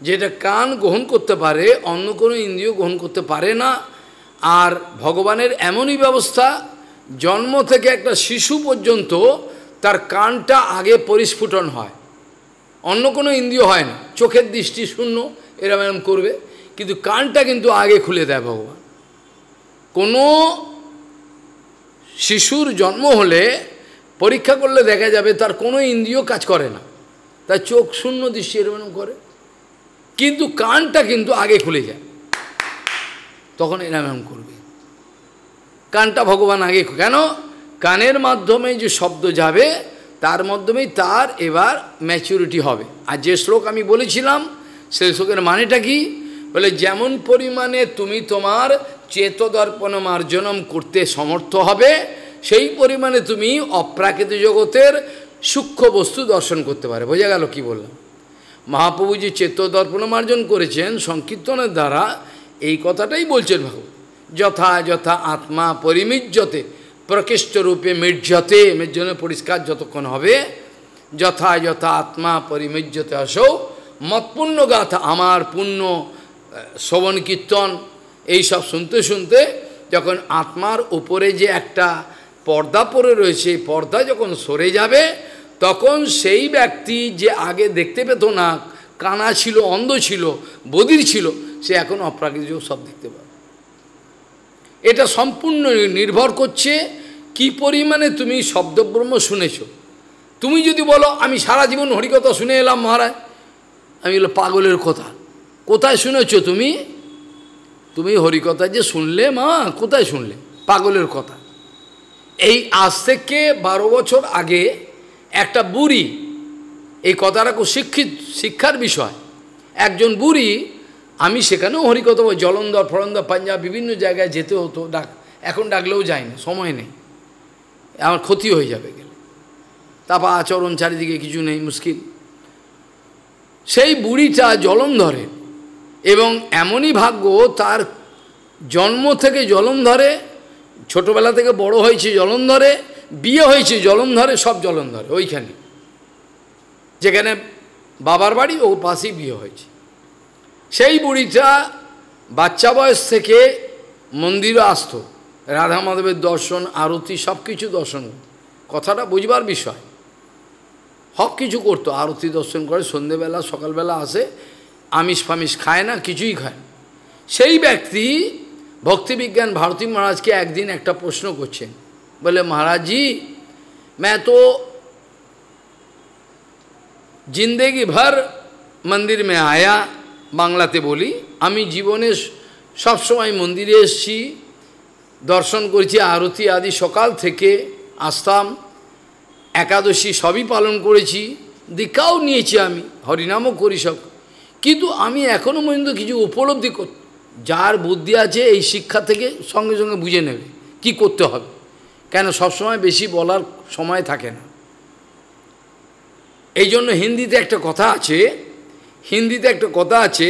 যেটা কান গ্রহণ করতে পারে অন্য কোনো ইন্দ্রিয় গ্রহণ করতে পারে না আর ভগবানের এমনই ব্যবস্থা জন্ম থেকে একটা শিশু পর্যন্ত তার কানটা আগে পরিস্ফুটন হয় অন্য কোনো ইন্দ্রিয় হয় না চোখের দৃষ্টি শূন্য এরম এরম করবে কিন্তু কানটা কিন্তু আগে খুলে দেয় ভগবান কোনো শিশুর জন্ম হলে পরীক্ষা করলে দেখা যাবে তার কোনো ইন্দ্রিয় কাজ করে না তার চোখ শূন্য দৃষ্টি এরম করে কিন্তু কানটা কিন্তু আগে খুলে যায় তখন এরম এরম করবে কানটা ভগবান আগে কেন কানের মাধ্যমে যে শব্দ যাবে তার মাধ্যমেই তার এবার ম্যাচুরিটি হবে আর যে শ্লোক আমি বলেছিলাম সেই শ্লোকের মানেটা কি বলে যেমন পরিমাণে তুমি তোমার চেতদর্পণ মার্জনম করতে সমর্থ হবে সেই পরিমাণে তুমি অপ্রাকৃত জগতের সূক্ষ্ম বস্তু দর্শন করতে পারে বোঝা গেল কি বললাম মহাপ্রভু যে চেতদর্পণ মার্জন করেছেন সংকীর্তনের দ্বারা এই কথাটাই বলছেন ভগবান যথা যথা আত্মা পরিমির্যতে প্রকৃষ্ট রূপে মির্জতে মির্জনে পরিষ্কার যতক্ষণ হবে যথা যথা আত্মা পরিমির্যতে আসৌ মৎপূর্ণ গাথা আমার পূর্ণ শ্রবণ কীর্তন এইসব শুনতে শুনতে যখন আত্মার উপরে যে একটা পর্দা পরে রয়েছে পর্দা যখন সরে যাবে তখন সেই ব্যক্তি যে আগে দেখতে পেত না কানা ছিল অন্ধ ছিল বদির ছিল সে এখন অপ্রাকৃত সব দেখতে পাবে এটা সম্পূর্ণ নির্ভর করছে কি পরিমাণে তুমি শব্দব্রহ্ম শুনেছ তুমি যদি বলো আমি সারা জীবন হরিকথা শুনে এলাম মহারাজ আমি বলো পাগলের কথা কোথায় শুনেছ তুমি তুমি হরিকথা যে শুনলে মা কোথায় শুনলে পাগলের কথা এই আজ থেকে বারো বছর আগে একটা বুড়ি এই কথাটা খুব শিক্ষিত শিক্ষার বিষয় একজন বুড়ি আমি সেখানেও হরিকথা জলন্ধর ফলন্দর পাঞ্জাব বিভিন্ন জায়গায় যেতে হতো ডাক এখন ডাকলেও যায় না সময় নেই আমার ক্ষতি হয়ে যাবে গেলে তারপর আচরণ চারিদিকে কিছু নেই মুশকিল সেই বুড়িটা জলন্ধরে এবং এমনই ভাগ্য তার জন্ম থেকে জলন্ধরে ছোটবেলা থেকে বড় হয়েছে জলন্ধরে বিয়ে হয়েছে জলন্ধরে সব জলন্ধরে ওইখানে যেখানে বাবার বাড়ি ও পাশেই বিয়ে হয়েছে সেই বুড়িটা বাচ্চা বয়স থেকে মন্দিরে আসত রাধা মাধবের দর্শন আরতি সব কিছু দর্শন কথাটা বুঝবার বিষয় সব কিছু করতো আরতি দর্শন করে সন্ধেবেলা সকালবেলা আসে আমিষ ফামিষ খায় না কিছুই খায় সেই ব্যক্তি ভক্তিবিজ্ঞান ভারতী মহারাজকে একদিন একটা প্রশ্ন করছেন বলে মহারাজজি ম্যা তো জিন্দেগি ভর মন্দির মে আয়া বাংলাতে বলি আমি জীবনে সবসময় মন্দিরে এসছি দর্শন করেছি আরতি আদি সকাল থেকে আসতাম একাদশী সবই পালন করেছি দীক্ষাও নিয়েছি আমি হরিনামও করি সব কিন্তু আমি এখনও পর্যন্ত কিছু উপলব্ধি কর যার বুদ্ধি আছে এই শিক্ষা থেকে সঙ্গে সঙ্গে বুঝে নেবে কি করতে হবে কেন সবসময় বেশি বলার সময় থাকে না এই জন্য হিন্দিতে একটা কথা আছে হিন্দিতে একটা কথা আছে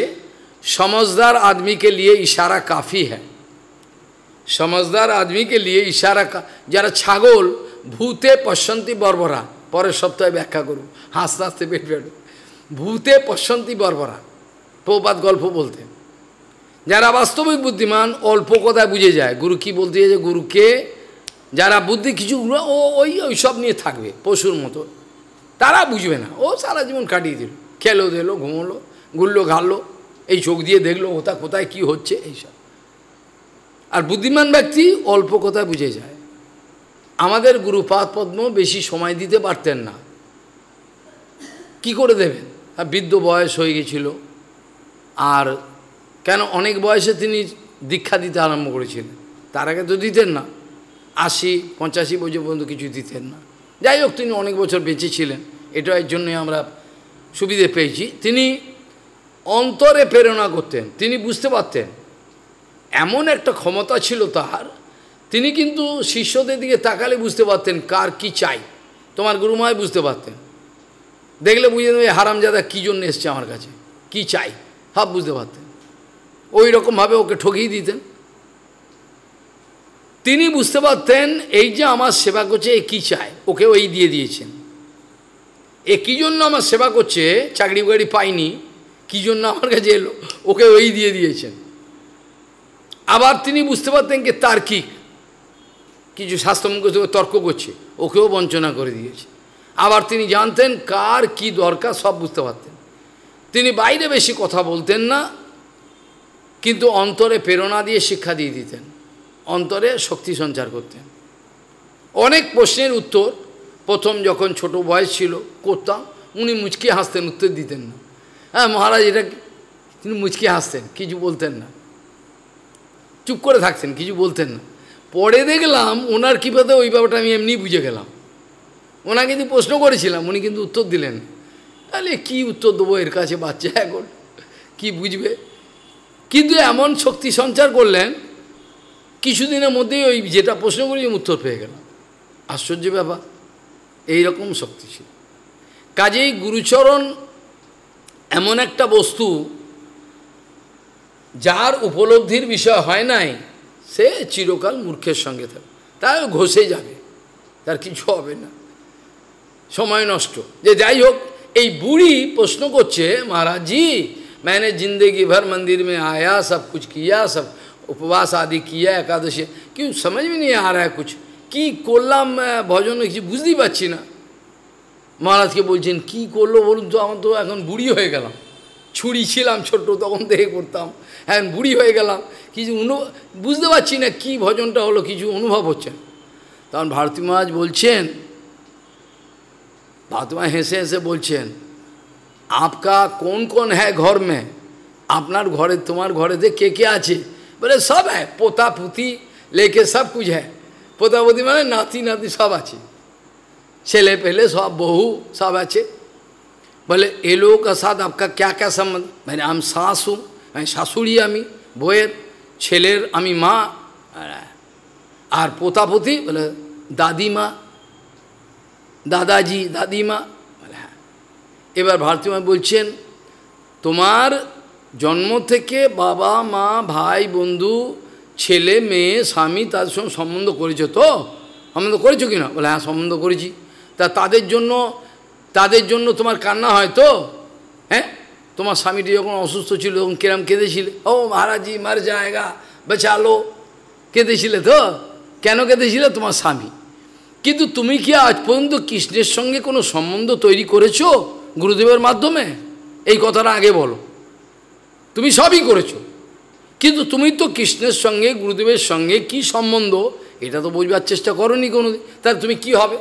সমঝদার আদমিকে লিয়ে ইশারা কাফি হ্যাঁ সমঝদার আদমিকে লিয়ে ইশারা যারা ছাগল ভূতে পশ্যন্তি বর্বরা পরের সপ্তাহে ব্যাখ্যা করব হাসতে হাসতে পেট বেড়ো ভূতে পশ্যন্তি বর্বরা প্রপাত গল্প বলতেন যারা বাস্তবিক বুদ্ধিমান অল্প কথায় বুঝে যায় গুরু কি বলতে যে গুরুকে যারা বুদ্ধি কিছু ও ওই ওই সব নিয়ে থাকবে পশুর মতো তারা বুঝবে না ও সারা জীবন কাটিয়ে দিল খেলো দেলো ঘুমলো ঘুরলো ঘাড়লো এই চোখ দিয়ে দেখলো ওটা কোথায় কি হচ্ছে এইসব আর বুদ্ধিমান ব্যক্তি অল্প কথায় বুঝে যায় আমাদের গুরুপাদ পদ্ম বেশি সময় দিতে পারতেন না কি করে দেবেন আর বৃদ্ধ বয়স হয়ে গেছিল আর কেন অনেক বয়সে তিনি দীক্ষা দিতে আরম্ভ করেছিলেন তার আগে তো দিতেন না আশি পঞ্চাশি বছর পর্যন্ত কিছু দিতেন না যাই হোক তিনি অনেক বছর বেঁচে ছিলেন এটা এর জন্যই আমরা সুবিধে পেয়েছি তিনি অন্তরে প্রেরণা করতেন তিনি বুঝতে পারতেন এমন একটা ক্ষমতা ছিল তাহার তিনি কিন্তু শিষ্যদের দিকে তাকালে বুঝতে পারতেন কার কি চাই তোমার গুরুমায় বুঝতে পারতেন দেখলে বুঝে নেবে হারামজাদা কী জন্য এসছে আমার কাছে কি চাই হাব বুঝতে পারতেন ওই রকমভাবে ওকে ঠকিয়ে দিতেন তিনি বুঝতে পারতেন এই যে আমার সেবা করছে এ কী চায় ওকে ওই দিয়ে দিয়েছেন এ কী জন্য আমার সেবা করছে চাকরি বাকরি পাইনি কী জন্য আমার কাছে এলো ওকে ওই দিয়ে দিয়েছেন আবার তিনি বুঝতে পারতেন তার তার্কিক কিছু স্বাস্থ্যমুখী তর্ক করছে ওকেও বঞ্চনা করে দিয়েছে আবার তিনি জানতেন কার কি দরকার সব বুঝতে পারতেন তিনি বাইরে বেশি কথা বলতেন না কিন্তু অন্তরে প্রেরণা দিয়ে শিক্ষা দিয়ে দিতেন অন্তরে শক্তি সঞ্চার করতেন অনেক প্রশ্নের উত্তর প্রথম যখন ছোট বয়স ছিল করতাম উনি মুচকি হাসতেন উত্তর দিতেন না হ্যাঁ মহারাজ এটা তিনি মুচকি হাসতেন কিছু বলতেন না চুপ করে থাকতেন কিছু বলতেন না পরে দেখলাম ওনার কৃপাতে ওই ব্যাপারটা আমি এমনি বুঝে গেলাম ওনাকে কিন্তু প্রশ্ন করেছিলাম উনি কিন্তু উত্তর দিলেন তাহলে কি উত্তর দেবো এর কাছে বাচ্চা এখন কি বুঝবে কিন্তু এমন শক্তি সঞ্চার করলেন কিছুদিনের মধ্যেই ওই যেটা প্রশ্ন করি উত্তর পেয়ে গেলাম আশ্চর্য ব্যাপার এই রকম শক্তি ছিল কাজেই গুরুচরণ এমন একটা বস্তু যার উপলব্ধির বিষয় হয় নাই সে চিরকাল মূর্খের সঙ্গে থাকে তার ঘোষে যাবে তার কিছু হবে না সময় নষ্ট যে যাই হোক এই বুড়ি প্রশ্ন করছে মহারাজ জি मैंने जिंदगी भर मंदिर में आया सब कुछ किया सब उपवास आदि किया एकादशी क्यों समझ में नहीं आ रहा है कुछ কি করলাম ভজন কিছু বুঝতেই পারছি না মহারাজকে বলছেন কি করলো বলুন তো আমার তো এখন বুড়ি হয়ে গেলাম ছুরি ছিলাম ছোট্ট তখন থেকে করতাম হ্যাঁ বুড়ি হয়ে গেলাম কিছু অনু বুঝতে পারছি না কি ভজনটা হলো কিছু অনুভব হচ্ছে তখন ভারতী মহারাজ বলছেন ভারতী মা হেসে হেসে বলছেন আপকা কোন কোন হ্যাঁ ঘর মে আপনার ঘরে তোমার ঘরেতে কে কে আছে বলে সব হ্যাঁ পোতা পুতি লেকে সব কিছু হ্যাঁ প্রতাপতি মানে নাতি নাতি সব আছে ছেলে পেলে সব বহু সব আছে বলে এলো কাসাদ আপকা ক্যা ক্যা সম্বন্ধ মানে আমি শাঁস হুঁ মানে শাশুড়ি আমি বইয়ের ছেলের আমি মা আর পোতাপতি বলে দাদিমা দাদাজি দাদিমা বলে হ্যাঁ এবার মা বলছেন তোমার জন্ম থেকে বাবা মা ভাই বন্ধু ছেলে মেয়ে স্বামী তাদের সঙ্গে সম্বন্ধ করেছো তো সম্বন্ধ করেছো না বলে হ্যাঁ সম্বন্ধ করেছি তা তাদের জন্য তাদের জন্য তোমার কান্না হয় তো হ্যাঁ তোমার স্বামীটি যখন অসুস্থ ছিল তখন কিরাম কেঁদেছিলে ও মহারাজি মার জায়গা বেচালো কেঁদেছিলে তো কেন কেঁদেছিলে তোমার স্বামী কিন্তু তুমি কি আজ পর্যন্ত কৃষ্ণের সঙ্গে কোনো সম্বন্ধ তৈরি করেছো গুরুদেবের মাধ্যমে এই কথাটা আগে বলো তুমি সবই করেছো কিন্তু তুমি তো কৃষ্ণের সঙ্গে গুরুদেবের সঙ্গে কি সম্বন্ধ এটা তো বোঝবার চেষ্টা করনি কোনো তাহলে তুমি কি হবে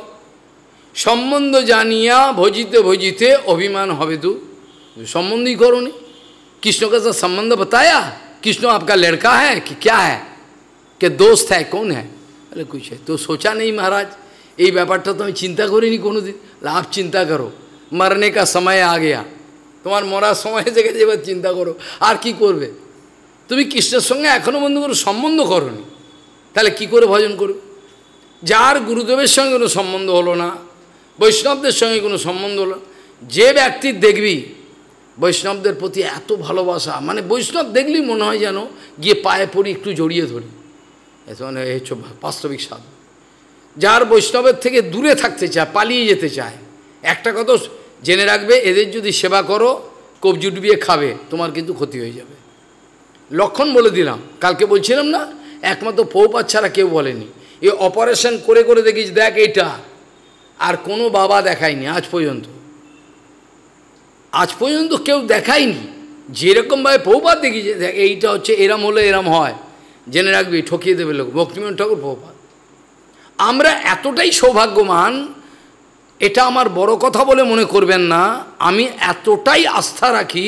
সম্বন্ধ জানিয়া ভজিতে ভজিতে অভিমান হবে তু সম্বন্ধই করনি কৃষ্ণকে তো সম্বন্ধ বতায়া কৃষ্ণ আপকা লড়কা হ্যাঁ কি कि क्या है कि दोस्त है कौन है अरे তো সোচা নেই মহারাজ এই ব্যাপারটা তো আমি চিন্তা করিনি কোনো দিন লাভ চিন্তা করো মরনে কা সময় আগে তোমার মরার সময় এসে গেছে এবার চিন্তা করো আর কি করবে তুমি কৃষ্ণের সঙ্গে এখনও বন্ধু কোনো সম্বন্ধ নি তাহলে কি করে ভজন করবে যার গুরুদেবের সঙ্গে কোনো সম্বন্ধ হলো না বৈষ্ণবদের সঙ্গে কোনো সম্বন্ধ হলো যে ব্যক্তির দেখবি বৈষ্ণবদের প্রতি এত ভালোবাসা মানে বৈষ্ণব দেখলেই মনে হয় যেন গিয়ে পায়ে পড়ি একটু জড়িয়ে ধরি এত মানে হচ্ছে বাস্তবিক সাধু যার বৈষ্ণবের থেকে দূরে থাকতে চায় পালিয়ে যেতে চায় একটা কথা জেনে রাখবে এদের যদি সেবা করো কবজি ডুবিয়ে খাবে তোমার কিন্তু ক্ষতি হয়ে যাবে লক্ষণ বলে দিলাম কালকে বলছিলাম না একমাত্র পৌপাত ছাড়া কেউ বলেনি এ অপারেশন করে করে দেখিস দেখ এইটা আর কোনো বাবা দেখায়নি আজ পর্যন্ত আজ পর্যন্ত কেউ দেখায়নি যেরকমভাবে পৌপাত দেখিছে দেখ এইটা হচ্ছে এরম হলে এরম হয় জেনে রাখবি ঠকিয়ে দেবে লোক ভক্তিমোহন ঠাকুর পৌপাত আমরা এতটাই সৌভাগ্যমান এটা আমার বড় কথা বলে মনে করবেন না আমি এতটাই আস্থা রাখি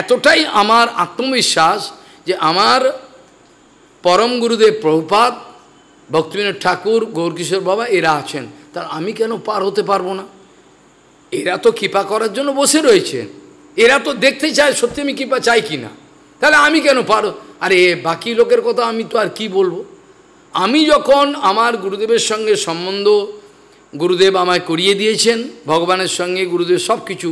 এতটাই আমার আত্মবিশ্বাস যে আমার পরম গুরুদেব প্রভুপাত ভক্তিবিনোদ ঠাকুর গৌরকিশোর বাবা এরা আছেন তার আমি কেন পার হতে পারবো না এরা তো কৃপা করার জন্য বসে রয়েছে এরা তো দেখতে চায় সত্যি আমি কৃপা চাই কি না তাহলে আমি কেন পার আরে বাকি লোকের কথা আমি তো আর কি বলবো আমি যখন আমার গুরুদেবের সঙ্গে সম্বন্ধ গুরুদেব আমায় করিয়ে দিয়েছেন ভগবানের সঙ্গে গুরুদেব সব কিছু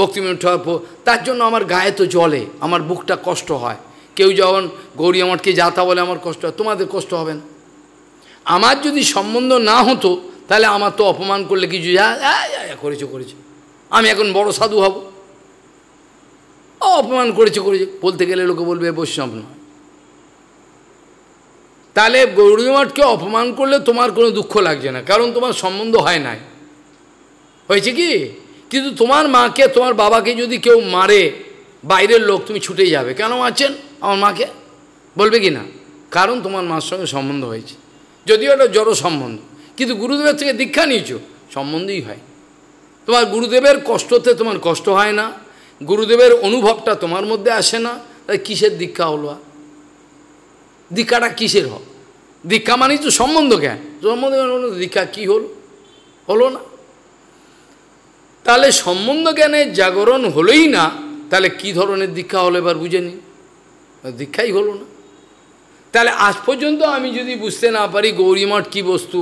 ভক্তিবিনোদ ঠাকুর তার জন্য আমার গায়ে তো জলে আমার বুকটা কষ্ট হয় কেউ যখন গৌরী কে যাতা বলে আমার কষ্ট হয় তোমাদের কষ্ট হবে না আমার যদি সম্বন্ধ না হতো তাহলে আমার তো অপমান করলে কিছু যা করেছো করেছো আমি এখন বড় সাধু হব অপমান করেছে করেছে বলতে গেলে লোকে বলবে বৈষ্ণব নয় তাহলে গৌরীমঠকে অপমান করলে তোমার কোনো দুঃখ লাগছে না কারণ তোমার সম্বন্ধ হয় নাই হয়েছে কি কিন্তু তোমার মাকে তোমার বাবাকে যদি কেউ মারে বাইরের লোক তুমি ছুটে যাবে কেন মারছেন আমার মাকে বলবে কি না কারণ তোমার মার সঙ্গে সম্বন্ধ হয়েছে যদিও এটা জড়ো সম্বন্ধ কিন্তু গুরুদেবের থেকে দীক্ষা নিয়েছো সম্বন্ধই হয় তোমার গুরুদেবের কষ্টতে তোমার কষ্ট হয় না গুরুদেবের অনুভবটা তোমার মধ্যে আসে না তাই কিসের দীক্ষা হলো দীক্ষাটা কিসের হ দীক্ষা মানেই তো সম্বন্ধ কেন সম্বন্ধ দীক্ষা কী হলো হলো না তাহলে সম্বন্ধ জ্ঞানের জাগরণ হলোই না তাহলে কি ধরনের দীক্ষা হলো এবার বুঝে নি দীক্ষাই হলো না তাহলে আজ পর্যন্ত আমি যদি বুঝতে না পারি গৌরীমঠ কী বস্তু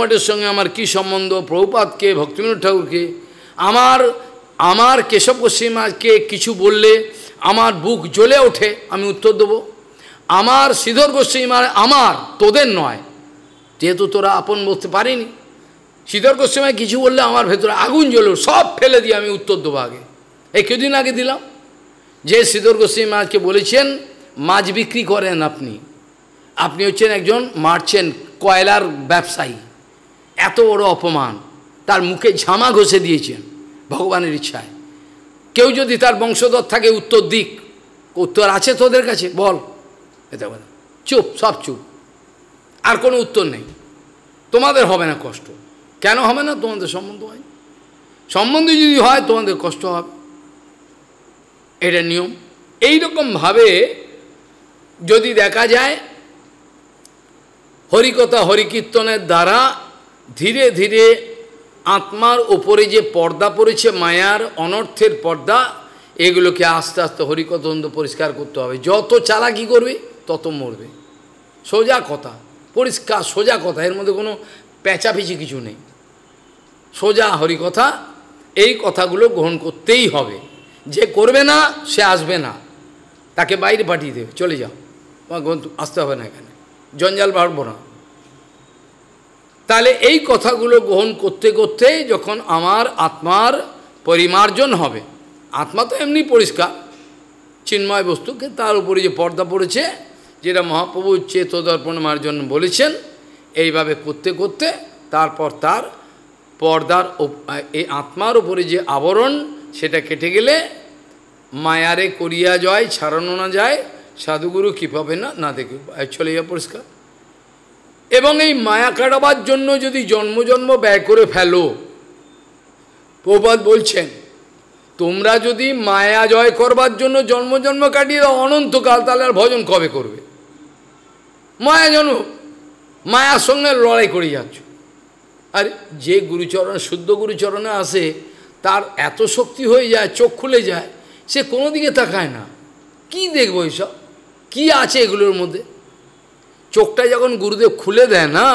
মঠের সঙ্গে আমার কি সম্বন্ধ প্রভুপাতকে ভক্তিবিনোদ ঠাকুরকে আমার আমার কেশব পশ্চিমাকে কিছু বললে আমার বুক জ্বলে ওঠে আমি উত্তর দেবো আমার শ্রীধর গোস্বীমার আমার তোদের নয় যেহেতু তোরা আপন বলতে পারিনি শীতল গোস্বামী কিছু বললে আমার ভেতরে আগুন জ্বল সব ফেলে দিয়ে আমি উত্তর দেবো আগে এই কিছুদিন আগে দিলাম যে শীতল গোস্বামী মাকে বলেছেন মাছ বিক্রি করেন আপনি আপনি হচ্ছেন একজন মার্চেন্ট কয়লার ব্যবসায়ী এত বড় অপমান তার মুখে ঝামা ঘষে দিয়েছেন ভগবানের ইচ্ছায় কেউ যদি তার বংশধর থাকে উত্তর দিক উত্তর আছে তোদের কাছে বল চুপ সব চুপ আর কোনো উত্তর নেই তোমাদের হবে না কষ্ট কেন হবে না তোমাদের সম্বন্ধ হয় সম্বন্ধ যদি হয় তোমাদের কষ্ট হবে এটা নিয়ম এই ভাবে যদি দেখা যায় হরিকথা হরিকীর্তনের দ্বারা ধীরে ধীরে আত্মার ওপরে যে পর্দা পড়েছে মায়ার অনর্থের পর্দা এগুলোকে আস্তে আস্তে হরিকতন্দ পরিষ্কার করতে হবে যত চালাকি করবে তত মরবে সোজা কথা পরিষ্কার সোজা কথা এর মধ্যে কোনো পেঁচাপিচি কিছু নেই সোজা হরিকথা এই কথাগুলো গ্রহণ করতেই হবে যে করবে না সে আসবে না তাকে বাইরে পাঠিয়ে দেবে চলে যাও আসতে হবে না এখানে জঞ্জাল বাড়ব না তাহলে এই কথাগুলো গ্রহণ করতে করতে যখন আমার আত্মার পরিমার্জন হবে আত্মা তো এমনি পরিষ্কার চিন্ময় বস্তুকে তার উপরে যে পর্দা পড়েছে যেটা মহাপ্রভু চেতদর্পণ মার্জন বলেছেন এইভাবে করতে করতে তারপর তার পর্দার এই আত্মার উপরে যে আবরণ সেটা কেটে গেলে মায়ারে করিয়া যায় ছাড়ানো না যায় সাধুগুরু কী পাবে না না দেখে চলে যা পরিষ্কার এবং এই মায়া কাটাবার জন্য যদি জন্ম জন্ম ব্যয় করে ফেলো প্রবাদ বলছেন তোমরা যদি মায়া জয় করবার জন্য জন্ম জন্ম কাটিয়ে অনন্তকাল তাহলে আর ভজন কবে করবে মায়া জন্ম মায়ার সঙ্গে লড়াই করে যাচ্ছ আর যে গুরুচরণ শুদ্ধ গুরুচরণে আসে তার এত শক্তি হয়ে যায় চোখ খুলে যায় সে কোনো দিকে তাকায় না কি দেখবো এইসব কি আছে এগুলোর মধ্যে চোখটা যখন গুরুদেব খুলে দেয় না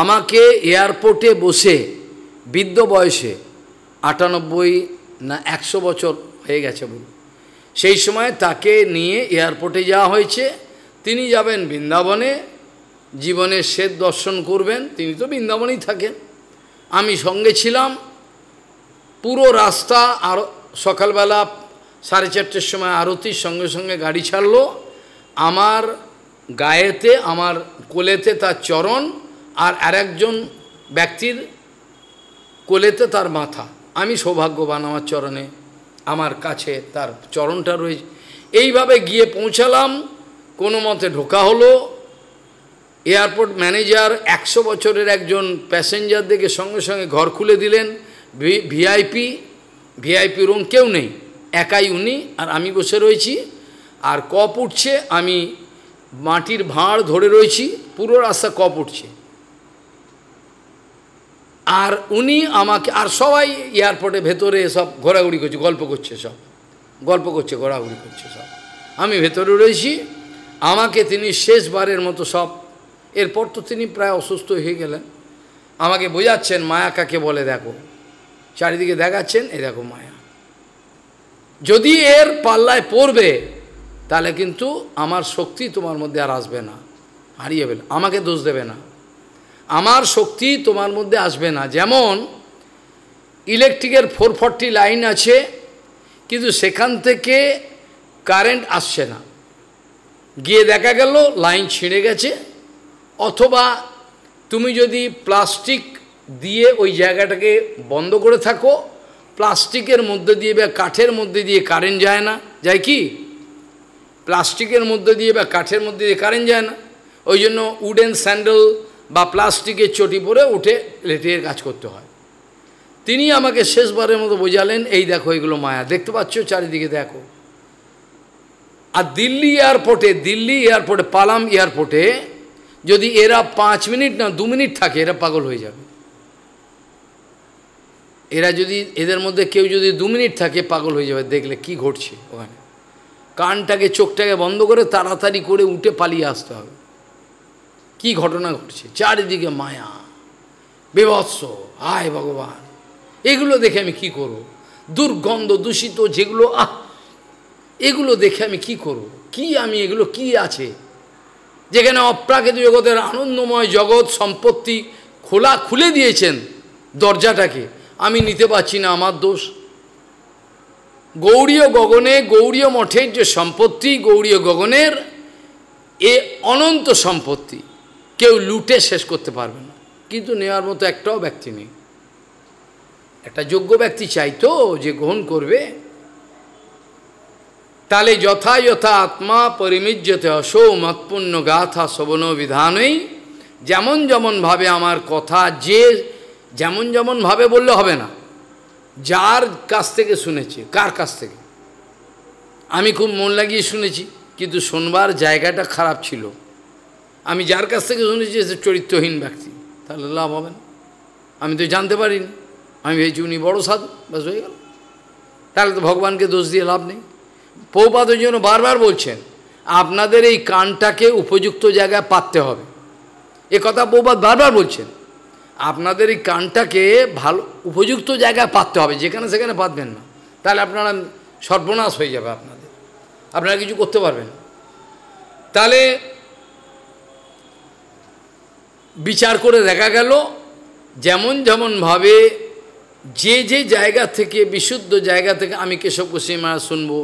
আমাকে এয়ারপোর্টে বসে বৃদ্ধ বয়সে আটানব্বই না একশো বছর হয়ে গেছে বলুন সেই সময় তাকে নিয়ে এয়ারপোর্টে যাওয়া হয়েছে তিনি যাবেন বৃন্দাবনে জীবনের শ্বেত দর্শন করবেন তিনি তো বৃন্দাবনেই থাকেন আমি সঙ্গে ছিলাম পুরো রাস্তা আর সকালবেলা সাড়ে চারটের সময় আরতির সঙ্গে সঙ্গে গাড়ি ছাড়লো আমার গায়েতে আমার কোলেতে তার চরণ আর আরেকজন ব্যক্তির কোলেতে তার মাথা আমি সৌভাগ্যবান আমার চরণে আমার কাছে তার চরণটা রয়েছে এইভাবে গিয়ে পৌঁছালাম কোনো মতে ঢোকা হলো এয়ারপোর্ট ম্যানেজার একশো বছরের একজন প্যাসেঞ্জারদেরকে সঙ্গে সঙ্গে ঘর খুলে দিলেন ভিআইপি ভিআইপি রুম কেউ নেই একাই উনি আর আমি বসে রয়েছি আর কপ উঠছে আমি মাটির ভাঁড় ধরে রয়েছি পুরো রাস্তা কপ উঠছে আর উনি আমাকে আর সবাই এয়ারপোর্টে ভেতরে সব ঘোরাঘুরি করছে গল্প করছে সব গল্প করছে ঘোরাঘুরি করছে সব আমি ভেতরে রয়েছি আমাকে তিনি শেষবারের মতো সব এরপর তো তিনি প্রায় অসুস্থ হয়ে গেলেন আমাকে বোঝাচ্ছেন মায়া কাকে বলে দেখো চারিদিকে দেখাচ্ছেন এ দেখো মায়া যদি এর পাল্লায় পড়বে তাহলে কিন্তু আমার শক্তি তোমার মধ্যে আর আসবে না হারিয়ে বেল আমাকে দোষ দেবে না আমার শক্তি তোমার মধ্যে আসবে না যেমন ইলেকট্রিকের ফোর ফর্টি লাইন আছে কিন্তু সেখান থেকে কারেন্ট আসছে না গিয়ে দেখা গেল লাইন ছিঁড়ে গেছে অথবা তুমি যদি প্লাস্টিক দিয়ে ওই জায়গাটাকে বন্ধ করে থাকো প্লাস্টিকের মধ্যে দিয়ে বা কাঠের মধ্যে দিয়ে কারেন্ট যায় না যায় কি প্লাস্টিকের মধ্যে দিয়ে বা কাঠের মধ্যে দিয়ে কারেন্ট যায় না ওই জন্য উডেন স্যান্ডেল বা প্লাস্টিকের চটি পরে উঠে লেটের কাজ করতে হয় তিনি আমাকে শেষবারের মতো বোঝালেন এই দেখো এগুলো মায়া দেখতে পাচ্ছ চারিদিকে দেখো আর দিল্লি এয়ারপোর্টে দিল্লি এয়ারপোর্টে পালাম এয়ারপোর্টে যদি এরা পাঁচ মিনিট না দু মিনিট থাকে এরা পাগল হয়ে যাবে এরা যদি এদের মধ্যে কেউ যদি দু মিনিট থাকে পাগল হয়ে যাবে দেখলে কি ঘটছে ওখানে কানটাকে চোখটাকে বন্ধ করে তাড়াতাড়ি করে উঠে পালিয়ে আসতে হবে কি ঘটনা ঘটছে চারিদিকে মায়া বিভৎস আয় ভগবান এগুলো দেখে আমি কি করব দুর্গন্ধ দূষিত যেগুলো আহ এগুলো দেখে আমি কি করব কি আমি এগুলো কি আছে যেখানে অপ্রাকৃত জগতের আনন্দময় জগৎ সম্পত্তি খোলা খুলে দিয়েছেন দরজাটাকে আমি নিতে পারছি না আমার দোষ গৌরীয় গগনে গৌরীয় মঠের যে সম্পত্তি গৌরীয় গগনের এ অনন্ত সম্পত্তি কেউ লুটে শেষ করতে পারবে না কিন্তু নেওয়ার মতো একটাও ব্যক্তি নেই একটা যোগ্য ব্যক্তি চাই তো যে গ্রহণ করবে তাহলে যথাযথা আত্মা পরিমিজ্যতে অসৌ মৎপুণ্য গাথা শোবন বিধানই যেমন যেমনভাবে আমার কথা যে যেমন যেমনভাবে বললে হবে না যার কাছ থেকে শুনেছি কার কাছ থেকে আমি খুব মন লাগিয়ে শুনেছি কিন্তু শোনবার জায়গাটা খারাপ ছিল আমি যার কাছ থেকে শুনেছি সে চরিত্রহীন ব্যক্তি তাহলে লাভ হবে না আমি তো জানতে পারিনি আমি ভেবেছি উনি বড়ো সাধু বাস হয়ে গেল তাহলে তো ভগবানকে দোষ দিয়ে লাভ নেই পৌপাত ওই জন্য বারবার বলছেন আপনাদের এই কানটাকে উপযুক্ত জায়গায় পাততে হবে এ কথা পৌপাত বারবার বলছেন আপনাদের এই কানটাকে ভালো উপযুক্ত জায়গায় পাততে হবে যেখানে সেখানে পাতবেন না তাহলে আপনারা সর্বনাশ হয়ে যাবে আপনাদের আপনারা কিছু করতে পারবেন তাহলে বিচার করে দেখা গেল যেমন যেমনভাবে যে যে জায়গা থেকে বিশুদ্ধ জায়গা থেকে আমি কেশব কুসিমা শুনবো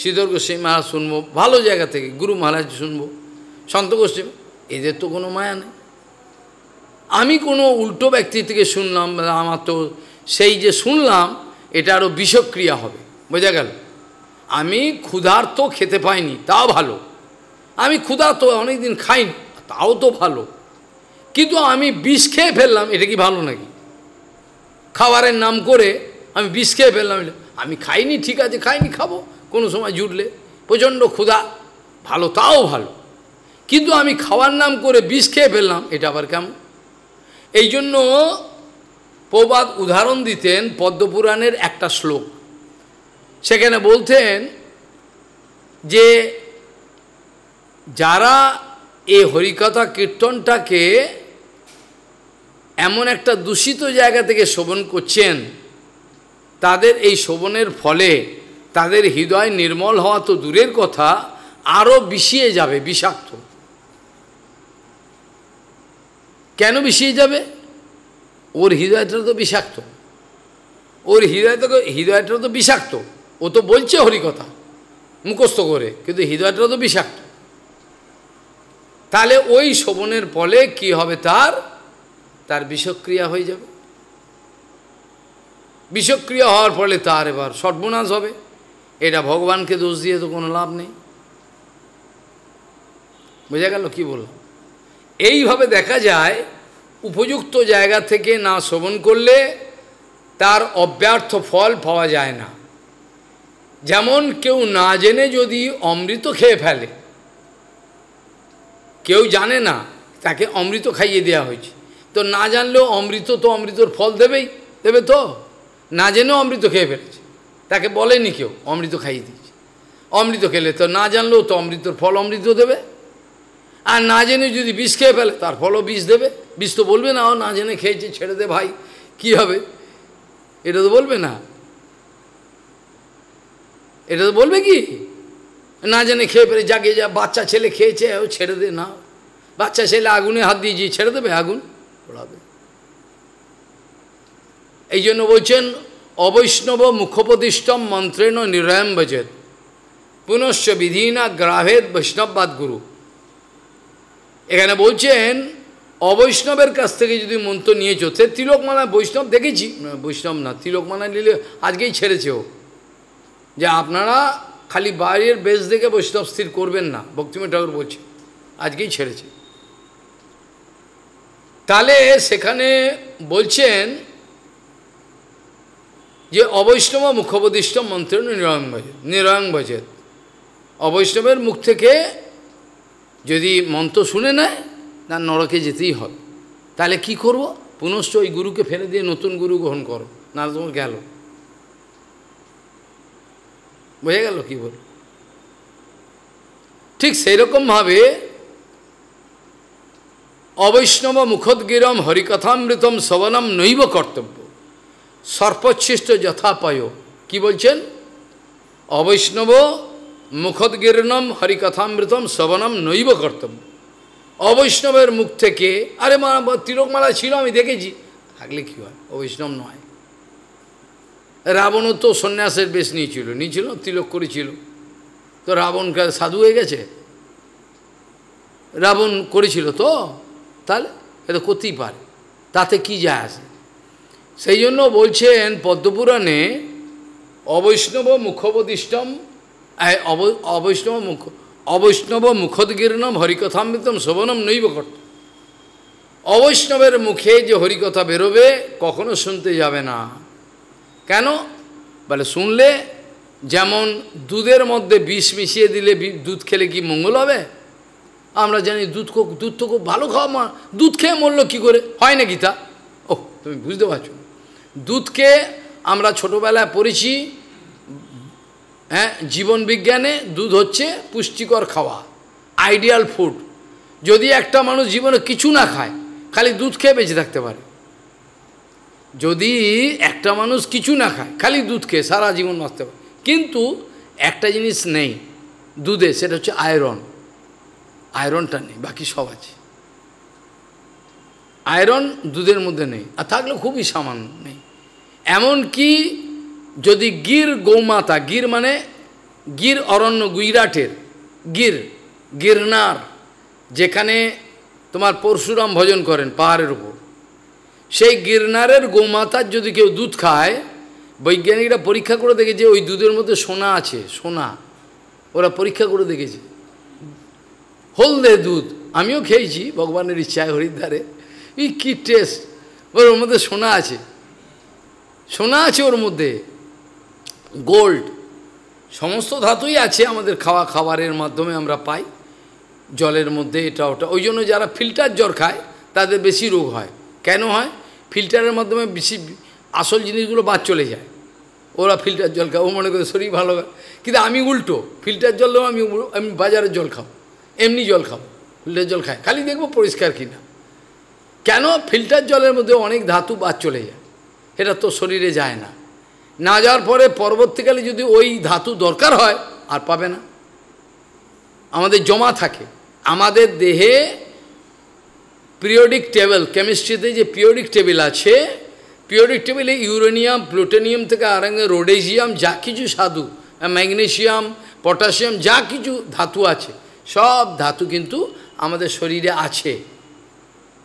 শ্রীধর গোস্বামী মহারাজ শুনবো ভালো জায়গা থেকে গুরু মহারাজ শুনবো সন্ত গোস্বামী এদের তো কোনো মায়া নেই আমি কোনো উল্টো ব্যক্তি থেকে শুনলাম আমার তো সেই যে শুনলাম এটা আরও বিষক্রিয়া হবে বোঝা গেল আমি ক্ষুধার্ত খেতে পাইনি তাও ভালো আমি ক্ষুধার্ত অনেক দিন খাইনি তাও তো ভালো কিন্তু আমি বিষ খেয়ে ফেললাম এটা কি ভালো নাকি খাবারের নাম করে আমি বিষ খেয়ে ফেললাম আমি খাইনি ঠিক আছে খাইনি খাবো কোনো সময় জুটলে প্রচণ্ড ক্ষুধা ভালো তাও ভালো কিন্তু আমি খাওয়ার নাম করে বিষ খেয়ে ফেললাম এটা আবার কেমন এই জন্য প্রবাদ উদাহরণ দিতেন পদ্মপুরাণের একটা শ্লোক সেখানে বলতেন যে যারা এই হরিকথা কীর্তনটাকে এমন একটা দূষিত জায়গা থেকে শোভন করছেন তাদের এই শোভনের ফলে তাদের হৃদয় নির্মল হওয়া তো দূরের কথা আরও বিষিয়ে যাবে বিষাক্ত কেন বিষিয়ে যাবে ওর হৃদয়টা তো বিষাক্ত ওর হৃদয়টা হৃদয়টা তো বিষাক্ত ও তো বলছে হরিকথা মুখস্থ করে কিন্তু হৃদয়টা তো বিষাক্ত তাহলে ওই শোভনের ফলে কি হবে তার তার বিষক্রিয়া হয়ে যাবে বিষক্রিয়া হওয়ার ফলে তার এবার সর্বনাশ হবে এটা ভগবানকে দোষ দিয়ে তো কোনো লাভ নেই বোঝা গেল কি বললাম এইভাবে দেখা যায় উপযুক্ত জায়গা থেকে না শ্রবণ করলে তার অব্যর্থ ফল পাওয়া যায় না যেমন কেউ না জেনে যদি অমৃত খেয়ে ফেলে কেউ জানে না তাকে অমৃত খাইয়ে দেওয়া হয়েছে তো না জানলেও অমৃত তো অমৃতর ফল দেবেই দেবে তো না জেনেও অমৃত খেয়ে ফেলেছে তাকে বলেনি কেউ অমৃত খাইয়ে দিয়েছে অমৃত খেলে তো না জানলেও তো অমৃতর ফল অমৃত দেবে আর না জেনে যদি বিষ খেয়ে ফেলে তার ফলও বিষ দেবে বিষ তো বলবে না ও না জেনে খেয়েছে ছেড়ে দে ভাই কি হবে এটা তো বলবে না এটা তো বলবে কি না জেনে খেয়ে ফেলে জাগে যা বাচ্চা ছেলে খেয়েছে ও ছেড়ে দে না বাচ্চা ছেলে আগুনে হাত দিয়েছি ছেড়ে দেবে আগুন পড়াবে এই জন্য বলছেন অবৈষ্ণব মুখোপদিষ্টম মন্ত্রেণ নিরয়ম ভজেত পুনশ্চ বিধিনা গ্রাভেদ বৈষ্ণববাদ গুরু এখানে বলছেন অবৈষ্ণবের কাছ থেকে যদি মন্ত্র নিয়ে চলছে তিলকমালা বৈষ্ণব দেখেছি বৈষ্ণব না তিলকমালা নিলে আজকেই ছেড়েছে ও যে আপনারা খালি বাইরের বেশ দেখে বৈষ্ণব স্থির করবেন না ভক্তিময় ঠাকুর বলছে আজকেই ছেড়েছে তাহলে সেখানে বলছেন যে অবৈষ্ণব মুখবদিষ্ট মন্ত্র নিরং ভজত নিরং ভজত অবৈষ্ণবের মুখ থেকে যদি মন্ত্র শুনে নেয় তার নরকে যেতেই হবে তাহলে কি করব পুনশ্চ ওই গুরুকে ফেলে দিয়ে নতুন গুরু গ্রহণ করো না তোমার গেল বোঝা গেল কি বল ঠিক ভাবে অবৈষ্ণব মুখদ্গিরম হরিকথামৃতম শবনম নৈব কর্তব্য সর্পচ্ছিষ্ট যথাপয় কি বলছেন অবৈষ্ণব মুখদ্গীর্ণম হরিকথামৃতম শ্রবণম নৈব কর্তব্য অবৈষ্ণবের মুখ থেকে আরে মা তিলকমালা ছিল আমি দেখেছি থাকলে কী হয় অবৈষ্ণব নয় রাবণও তো সন্ন্যাসের বেশ নিয়েছিল নিয়েছিল তিলক করেছিল তো রাবণ সাধু হয়ে গেছে রাবণ করেছিল তো তাহলে এটা করতেই পারে তাতে কি যায় আসে সেই জন্য বলছেন পদ্মপুরাণে অবৈষ্ণব মুখোপদিষ্টম অবৈষ্ণব মুখ অবৈষ্ণব মুখদ্গীর্ণম হরিকথামৃতম শোভনম নৈব কর্ত অবৈষ্ণবের মুখে যে হরিকথা বেরোবে কখনো শুনতে যাবে না কেন বলে শুনলে যেমন দুধের মধ্যে বিষ মিশিয়ে দিলে দুধ খেলে কি মঙ্গল হবে আমরা জানি দুধ খুব দুধ তো খুব ভালো খাওয়া মা দুধ খেয়ে মরল কী করে হয় না গীতা ও তুমি বুঝতে পারছো দুধকে আমরা ছোটোবেলায় পড়েছি হ্যাঁ জীবন বিজ্ঞানে দুধ হচ্ছে পুষ্টিকর খাওয়া আইডিয়াল ফুড যদি একটা মানুষ জীবনে কিছু না খায় খালি দুধ খেয়ে বেঁচে থাকতে পারে যদি একটা মানুষ কিছু না খায় খালি দুধ খেয়ে সারা জীবন বাঁচতে পারে কিন্তু একটা জিনিস নেই দুধে সেটা হচ্ছে আয়রন আয়রনটা নেই বাকি সব আছে আয়রন দুধের মধ্যে নেই আর থাকলে খুবই সামান্য নেই এমন কি যদি গির গৌমাতা গির মানে গির অরণ্য গুইরাটের গির গিরনার যেখানে তোমার পরশুরাম ভজন করেন পাহাড়ের উপর সেই গিরনারের গৌমাতার যদি কেউ দুধ খায় বৈজ্ঞানিকরা পরীক্ষা করে দেখেছে ওই দুধের মধ্যে সোনা আছে সোনা ওরা পরীক্ষা করে দেখেছে হলদে দুধ আমিও খেয়েছি ভগবানের ইচ্ছায় হরিদ্বারে এই কী টেস্ট ওর মধ্যে সোনা আছে সোনা আছে ওর মধ্যে গোল্ড সমস্ত ধাতুই আছে আমাদের খাওয়া খাবারের মাধ্যমে আমরা পাই জলের মধ্যে এটা ওটা ওই জন্য যারা ফিল্টার জ্বর খায় তাদের বেশি রোগ হয় কেন হয় ফিল্টারের মাধ্যমে বেশি আসল জিনিসগুলো বাদ চলে যায় ওরা ফিল্টার জল খাও ও মনে করে শরীর ভালো কিন্তু আমি উল্টো ফিল্টার জল আমি আমি বাজারের জল খাও এমনি জল খাবো ফিল্টার জল খায় খালি দেখবো পরিষ্কার কিনা কেন ফিল্টার জলের মধ্যে অনেক ধাতু বাদ চলে যায় এটা তো শরীরে যায় না না যাওয়ার পরে পরবর্তীকালে যদি ওই ধাতু দরকার হয় আর পাবে না আমাদের জমা থাকে আমাদের দেহে পিওডিক টেবিল কেমিস্ট্রিতে যে পিওডিক টেবিল আছে পিওডিক টেবিলে ইউরেনিয়াম প্লুটোনিয়াম থেকে আর রোডেজিয়াম যা কিছু সাধু ম্যাগনেশিয়াম পটাশিয়াম যা কিছু ধাতু আছে সব ধাতু কিন্তু আমাদের শরীরে আছে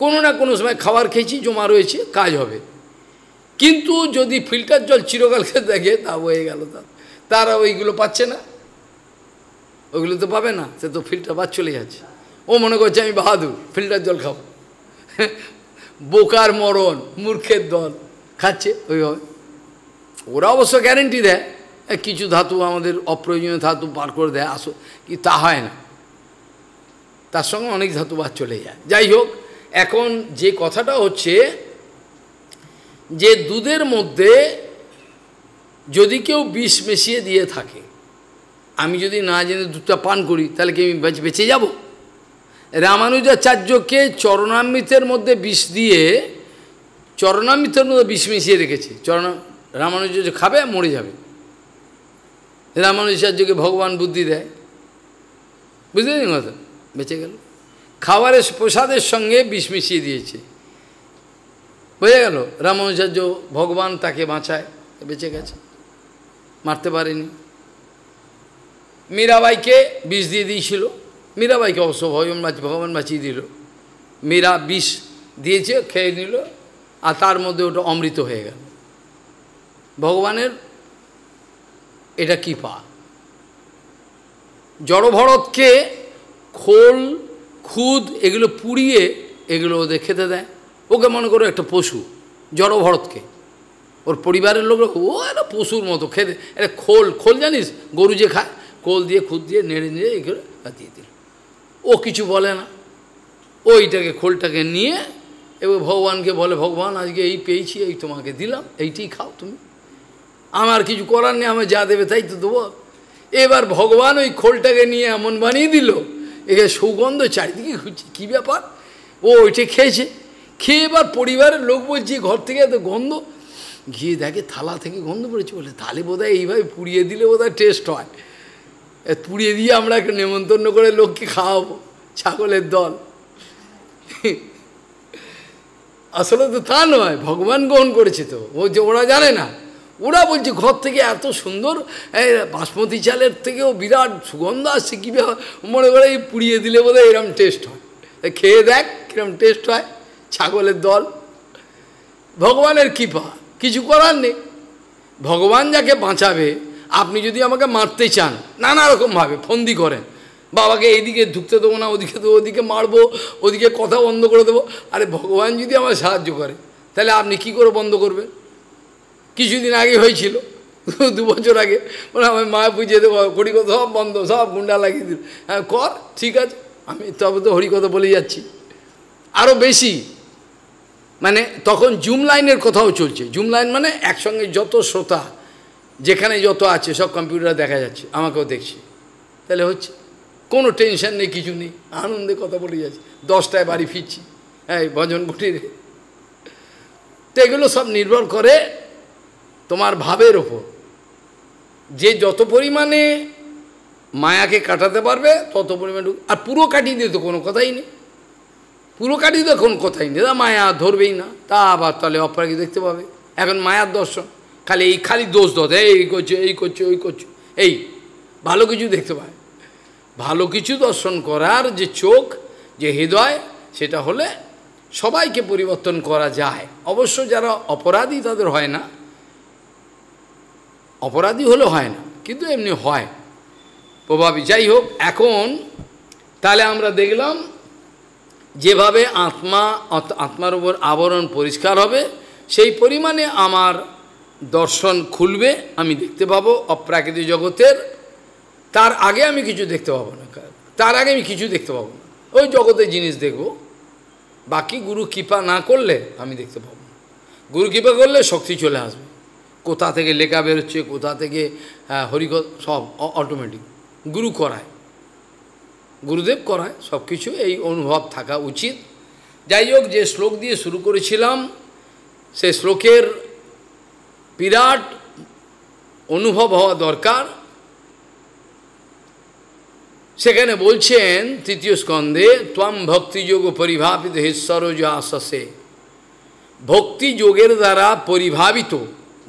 কোনো না কোনো সময় খাবার খেয়েছি জমা রয়েছে কাজ হবে কিন্তু যদি ফিল্টার জল চিরকাল খেতে থাকে তা হয়ে গেল তার তারা ওইগুলো পাচ্ছে না ওইগুলো তো পাবে না সে তো ফিল্টার বাদ চলে যাচ্ছে ও মনে করছে আমি বাহাদুর ফিল্টার জল খাবো (laughs) বোকার মরণ মূর্খের দল খাচ্ছে ওইভাবে ওরা অবশ্য গ্যারেন্টি দেয় কিছু ধাতু আমাদের অপ্রয়োজনীয় ধাতু পার করে দেয় আসো কি তা হয় না তার সঙ্গে অনেক ধাতু বাদ চলে যায় যাই হোক এখন যে কথাটা হচ্ছে যে দুধের মধ্যে যদি কেউ বিষ মিশিয়ে দিয়ে থাকে আমি যদি না জেনে দুধটা পান করি তাহলে কি আমি বেঁচে যাব রামানুজাচার্যকে চরণামৃতের মধ্যে বিষ দিয়ে চরণামৃতের মধ্যে বিষ মিশিয়ে রেখেছে চরণ রামানুজাচার্য খাবে মরে যাবে রামানুজাচার্যকে ভগবান বুদ্ধি দেয় বুঝলেন কথা বেঁচে গেল খাবারের প্রসাদের সঙ্গে বিষ মিশিয়ে দিয়েছে বোঝা গেল রামানুচার্য ভগবান তাকে বাঁচায় বেঁচে গেছে মারতে পারেনি মীরাবাইকে বিষ দিয়ে দিয়েছিল মীরাবাইকে অবশ্য ভগবান ভগবান বাঁচিয়ে দিল মীরা বিষ দিয়েছে খেয়ে নিল আর তার মধ্যে ওটা অমৃত হয়ে গেল ভগবানের এটা কি পা জড়ভরতকে খোল খুদ এগুলো পুড়িয়ে এগুলো ওদের খেতে দেয় ওকে মনে করো একটা পশু জড়ভরতকে ভরতকে ওর পরিবারের লোক ও একটা পশুর মতো খেতে এটা খোল খোল জানিস গরু যে খায় খোল দিয়ে খুদ দিয়ে নেড়ে নিয়ে এই করে দিয়ে দিল ও কিছু বলে না ও এইটাকে খোলটাকে নিয়ে এবার ভগবানকে বলে ভগবান আজকে এই পেয়েছি এই তোমাকে দিলাম এইটি খাও তুমি আমার কিছু করার নেই আমার যা দেবে তাই তো দেবো এবার ভগবান ওই খোলটাকে নিয়ে এমন বানিয়ে দিল একে সুগন্ধ চারিদিকে ঘুরছে কী ব্যাপার ও ওইটা খেয়েছে খেয়ে এবার পরিবারের লোক বলছি ঘর থেকে এত গন্ধ গিয়ে দেখে থালা থেকে গন্ধ পড়েছে বলে থালে বোধ হয় এইভাবে পুড়িয়ে দিলে বোধ টেস্ট হয় পুড়িয়ে দিয়ে আমরা একটা নেমন্তন্ন করে লোককে খাওয়াবো ছাগলের দল আসলে তো তা নয় ভগবান গ্রহণ করেছে তো ও যে ওরা জানে না ওরা বলছে ঘর থেকে এত সুন্দর বাসমতি চালের থেকেও বিরাট সুগন্ধ আসছে কীভাবে মনে করে পুড়িয়ে দিলে বোধহয় এরম টেস্ট হয় খেয়ে দেখ কীরম টেস্ট হয় ছাগলের দল ভগবানের কৃপা কিছু করার নেই ভগবান যাকে বাঁচাবে আপনি যদি আমাকে মারতে চান নানা রকমভাবে ফন্দি করেন বাবাকে এইদিকে ঢুকতে দেবো না ওদিকে দেবো ওদিকে মারবো ওদিকে কথা বন্ধ করে দেবো আরে ভগবান যদি আমার সাহায্য করে তাহলে আপনি কি করে বন্ধ করবে কিছুদিন আগে হয়েছিল দু বছর আগে বলে আমার মা পুজিয়ে দেবো হরিকথা সব বন্ধ সব গুন্ডা লাগিয়ে দিল হ্যাঁ কর ঠিক আছে আমি তবে তো হরিকথা বলে যাচ্ছি আরও বেশি মানে তখন জুম লাইনের কথাও চলছে জুম লাইন মানে একসঙ্গে যত শ্রোতা যেখানে যত আছে সব কম্পিউটার দেখা যাচ্ছে আমাকেও দেখছি তাহলে হচ্ছে কোনো টেনশন নেই কিছু নেই আনন্দে কথা বলে যাচ্ছে দশটায় বাড়ি ফিরছি হ্যাঁ ভজন ঘটির তো এগুলো সব নির্ভর করে তোমার ভাবের ওপর যে যত পরিমাণে মায়াকে কাটাতে পারবে তত পরিমাণে আর পুরো কাটিয়ে দিতে কোনো কথাই নেই পুরকাটি তো এখন কোথায় নেই মায়া ধরবেই না তা আবার তাহলে অপরাকে দেখতে পাবে এখন মায়ার দর্শন খালি এই খালি দোষ দোষ এই করছো এই করছো ওই করছো এই ভালো কিছু দেখতে পায় ভালো কিছু দর্শন করার যে চোখ যে হৃদয় সেটা হলে সবাইকে পরিবর্তন করা যায় অবশ্য যারা অপরাধী তাদের হয় না অপরাধী হলে হয় না কিন্তু এমনি হয় প্রভাবী যাই হোক এখন তাহলে আমরা দেখলাম যেভাবে আত্মা আত্মার উপর আবরণ পরিষ্কার হবে সেই পরিমাণে আমার দর্শন খুলবে আমি দেখতে পাবো অপ্রাকৃতিক জগতের তার আগে আমি কিছু দেখতে পাবো না তার আগে আমি কিছু দেখতে পাবো না ওই জগতের জিনিস দেখব বাকি গুরু কৃপা না করলে আমি দেখতে পাবো না গুরু কৃপা করলে শক্তি চলে আসবে কোথা থেকে লেখা বেরোচ্ছে কোথা থেকে হরিক সব অটোমেটিক গুরু করায় গুরুদেব করায় সব কিছু এই অনুভব থাকা উচিত যাই হোক যে শ্লোক দিয়ে শুরু করেছিলাম সে শ্লোকের বিরাট অনুভব হওয়া দরকার সেখানে বলছেন তৃতীয় স্কন্ধে ত্বম ভক্তিযোগ পরিভাবিত হিসরজ ভক্তি ভক্তিযোগের দ্বারা পরিভাবিত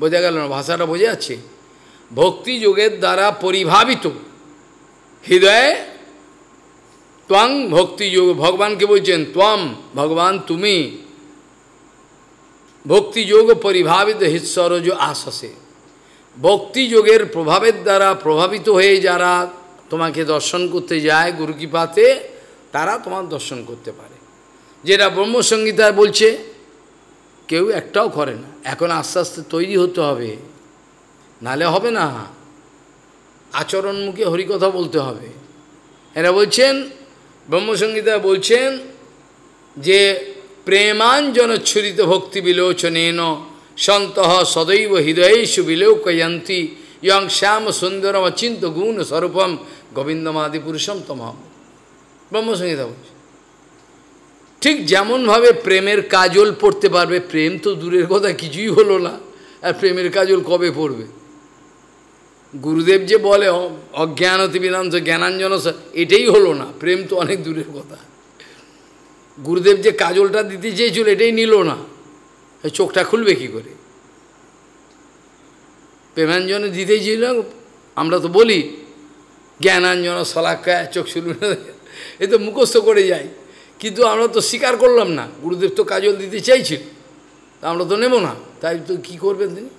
বোঝা গেল না ভাষাটা বোঝা যাচ্ছে ভক্তিযোগের দ্বারা পরিভাবিত হৃদয়ে ত্বং ভক্তি যোগ ভগবানকে বলছেন ত্বম ভগবান তুমি ভক্তিযোগ পরিভাবিত হিৎসরজ আশাসে ভক্তিযোগের প্রভাবের দ্বারা প্রভাবিত হয়ে যারা তোমাকে দর্শন করতে যায় গুরুকৃপাতে তারা তোমার দর্শন করতে পারে যেটা ব্রহ্মসংগীতায় বলছে কেউ একটাও করে না এখন আস্তে আস্তে তৈরি হতে হবে নালে হবে না আচরণমুখী হরিকথা বলতে হবে এরা বলছেন ব্রহ্মসংগীতা বলছেন যে প্রেমাঞ্জনচ্ছরিত ভক্তি বিলোচনেন সন্ত সদৈব হৃদয়েশু বিলোকয়ন্তী ইয়ং শ্যাম সুন্দরম অচিন্ত গুণ স্বরূপম গোবিন্দমাদি পুরুষম তমাম ব্রহ্মসংহিতা বলছে ঠিক যেমনভাবে প্রেমের কাজল পড়তে পারবে প্রেম তো দূরের কথা কিছুই হলো না আর প্রেমের কাজল কবে পড়বে গুরুদেব যে বলে অজ্ঞান অতিবিধান জ্ঞানাঞ্জন এটাই হলো না প্রেম তো অনেক দূরের কথা গুরুদেব যে কাজলটা দিতে চেয়েছিল এটাই নিল না চোখটা খুলবে কি করে প্রেমাঞ্জনে দিতে চেয়েছিল আমরা তো বলি জ্ঞানাঞ্জন শলাকায় চোখ শুরু এ তো মুখস্থ করে যাই কিন্তু আমরা তো স্বীকার করলাম না গুরুদেব তো কাজল দিতে চাইছিল আমরা তো নেব না তাই তো কী করবেন তিনি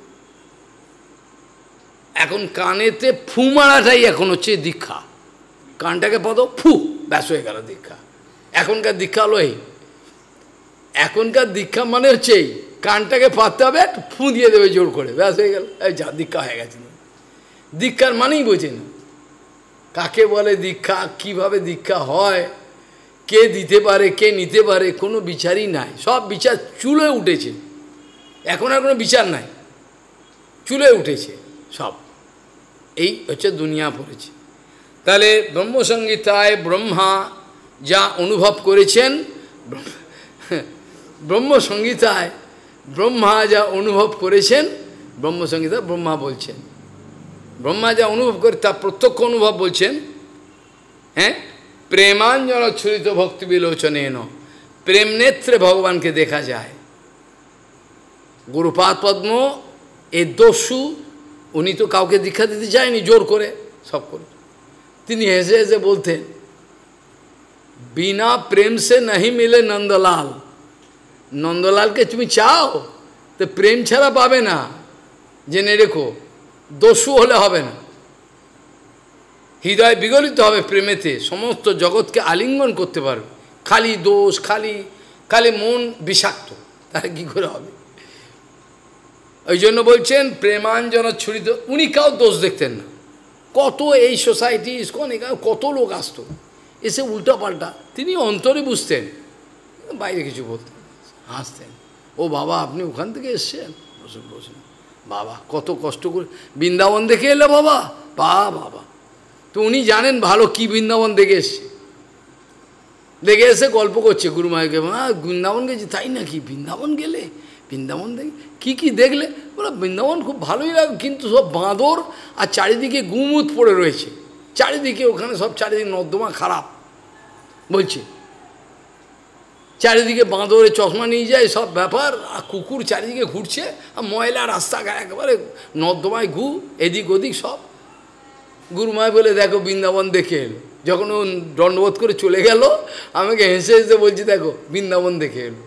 এখন কানেতে ফু মারাটাই এখন হচ্ছে দীক্ষা কানটাকে পদ ফু ব্যাস হয়ে গেল দীক্ষা এখনকার দীক্ষা হলো এই এখনকার দীক্ষা মানে হচ্ছে এই কানটাকে পাততে হবে ফু দিয়ে দেবে জোর করে ব্যাস হয়ে গেল এই যা দীক্ষা হয়ে গেছে দীক্ষার মানেই বোঝে না কাকে বলে দীক্ষা কিভাবে দীক্ষা হয় কে দিতে পারে কে নিতে পারে কোনো বিচারই নাই সব বিচার চুলে উঠেছে এখন আর কোনো বিচার নাই চুলে উঠেছে সব এই হচ্ছে দুনিয়া পড়েছে তাহলে ব্রহ্মসংগীতায় ব্রহ্মা যা অনুভব করেছেন ব্রহ্মসংগীতায় ব্রহ্মা যা অনুভব করেছেন ব্রহ্মসংগীতা ব্রহ্মা বলছেন ব্রহ্মা যা অনুভব করে তা প্রত্যক্ষ অনুভব বলছেন হ্যাঁ প্রেমাঞ্জল ছুরিত ভক্তি বিলোচনে এন প্রেম নেত্রে ভগবানকে দেখা যায় গুরুপাদ পদ্ম এ দস্যু উনি তো কাউকে দীক্ষা দিতে যায়নি জোর করে সব করে তিনি হেসে হেসে বলতেন বিনা প্রেম সে নাহি মিলে নন্দলাল নন্দলালকে তুমি চাও তো প্রেম ছাড়া পাবে না জেনে রেখো দস্যু হলে হবে না হৃদয় বিগলিত হবে প্রেমেতে সমস্ত জগৎকে আলিঙ্গন করতে পারবে খালি দোষ খালি খালি মন বিষাক্ত তাহলে কী করে হবে ওই জন্য বলছেন প্রেমাঞ্জন ছুরিত উনি কাউ দোষ দেখতেন না কত এই সোসাইটি ইস্কন এখানে কত লোক আসত এসে উল্টাপাল্টা তিনি অন্তরে বুঝতেন বাইরে কিছু বলতেন হাসতেন ও বাবা আপনি ওখান থেকে এসছেন বসুন বসুন বাবা কত কষ্ট করে বৃন্দাবন দেখে এলে বাবা বা বাবা তো উনি জানেন ভালো কি বৃন্দাবন দেখে এসছে দেখে এসে গল্প করছে গুরুমায়কে মায়কে বৃন্দাবন গেছি তাই নাকি বৃন্দাবন গেলে বৃন্দাবন দেখে কি কি দেখলে বলে বৃন্দাবন খুব ভালোই লাগে কিন্তু সব বাঁদর আর চারিদিকে গুমুত পড়ে রয়েছে চারিদিকে ওখানে সব চারিদিকে নর্দমা খারাপ বলছে চারিদিকে বাঁদরে চশমা নিয়ে যায় সব ব্যাপার আর কুকুর চারিদিকে ঘুরছে আর ময়লা রাস্তা একেবারে নর্দমায় ঘু এদিক ওদিক সব গুরুমায় বলে দেখো বৃন্দাবন দেখে এলো যখন ও দণ্ডবোধ করে চলে গেল আমাকে হেসে হেসে বলছি দেখো বৃন্দাবন দেখে এলো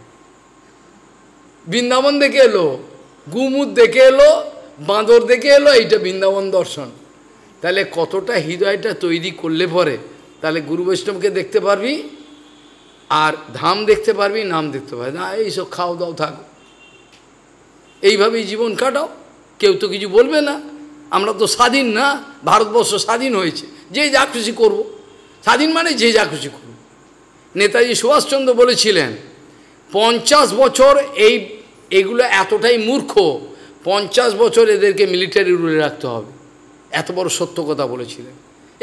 বৃন্দাবন দেখে এলো গুমুদ দেখে এলো বাঁদর দেখে এলো এইটা বৃন্দাবন দর্শন তাহলে কতটা হৃদয়টা তৈরি করলে পরে তাহলে গুরু বৈষ্ণবকে দেখতে পারবি আর ধাম দেখতে পারবি নাম দেখতে পারবি না এইসব খাও দাও থাকো এইভাবেই জীবন কাটাও কেউ তো কিছু বলবে না আমরা তো স্বাধীন না ভারতবর্ষ স্বাধীন হয়েছে যে যা খুশি করবো স্বাধীন মানে যে যা খুশি করবো নেতাজি সুভাষচন্দ্র বলেছিলেন পঞ্চাশ বছর এই এগুলো এতটাই মূর্খ পঞ্চাশ বছর এদেরকে মিলিটারি রুলে রাখতে হবে এত বড় সত্য কথা বলেছিলেন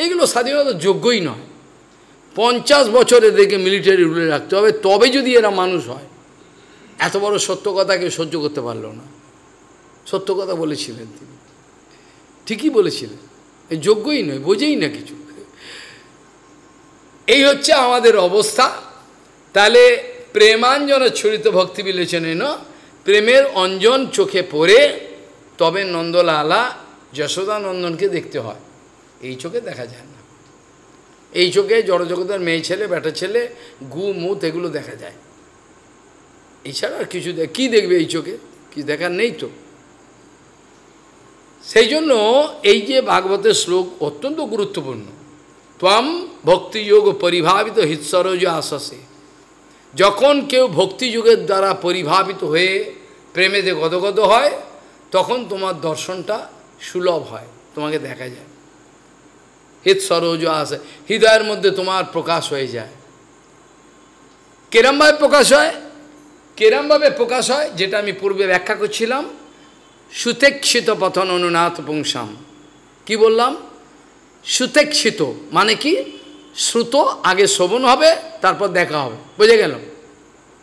এগুলো স্বাধীনতার যোগ্যই নয় পঞ্চাশ বছর এদেরকে মিলিটারি রুলে রাখতে হবে তবে যদি এরা মানুষ হয় এত বড় সত্য কথাকে সহ্য করতে পারল না সত্য কথা বলেছিলেন তিনি ঠিকই বলেছিলেন যোগ্যই নয় বোঝেই না কিছু এই হচ্ছে আমাদের অবস্থা তাহলে প্রেমাঞ্জনের ছড়িত ভক্তি বিলেছেন না প্রেমের অঞ্জন চোখে পড়ে তবে নন্দলালা যশোদানন্দনকে দেখতে হয় এই চোখে দেখা যায় না এই চোখে জড়জগতের মেয়ে ছেলে ব্যাটা ছেলে গু মুত এগুলো দেখা যায় এছাড়া আর কিছু কি দেখবে এই চোখে কি দেখার নেই তো সেই জন্য এই যে ভাগবতের শ্লোক অত্যন্ত গুরুত্বপূর্ণ তম ভক্তিযোগ পরিভাবিত হিতসরজ আশাসে যখন কেউ ভক্তিযুগের দ্বারা পরিভাবিত হয়ে প্রেমেতে গদগদ হয় তখন তোমার দর্শনটা সুলভ হয় তোমাকে দেখা যায় হৃদ সরোজ আসে হৃদয়ের মধ্যে তোমার প্রকাশ হয়ে যায় কেরমভাবে প্রকাশ হয় কেরমভাবে প্রকাশ হয় যেটা আমি পূর্বে ব্যাখ্যা করছিলাম সুতেক্ষিত পথন অনুনাথ পুংসাম কি বললাম সুতেক্ষিত মানে কি শ্রুত আগে শ্রবণ হবে তারপর দেখা হবে বুঝে গেল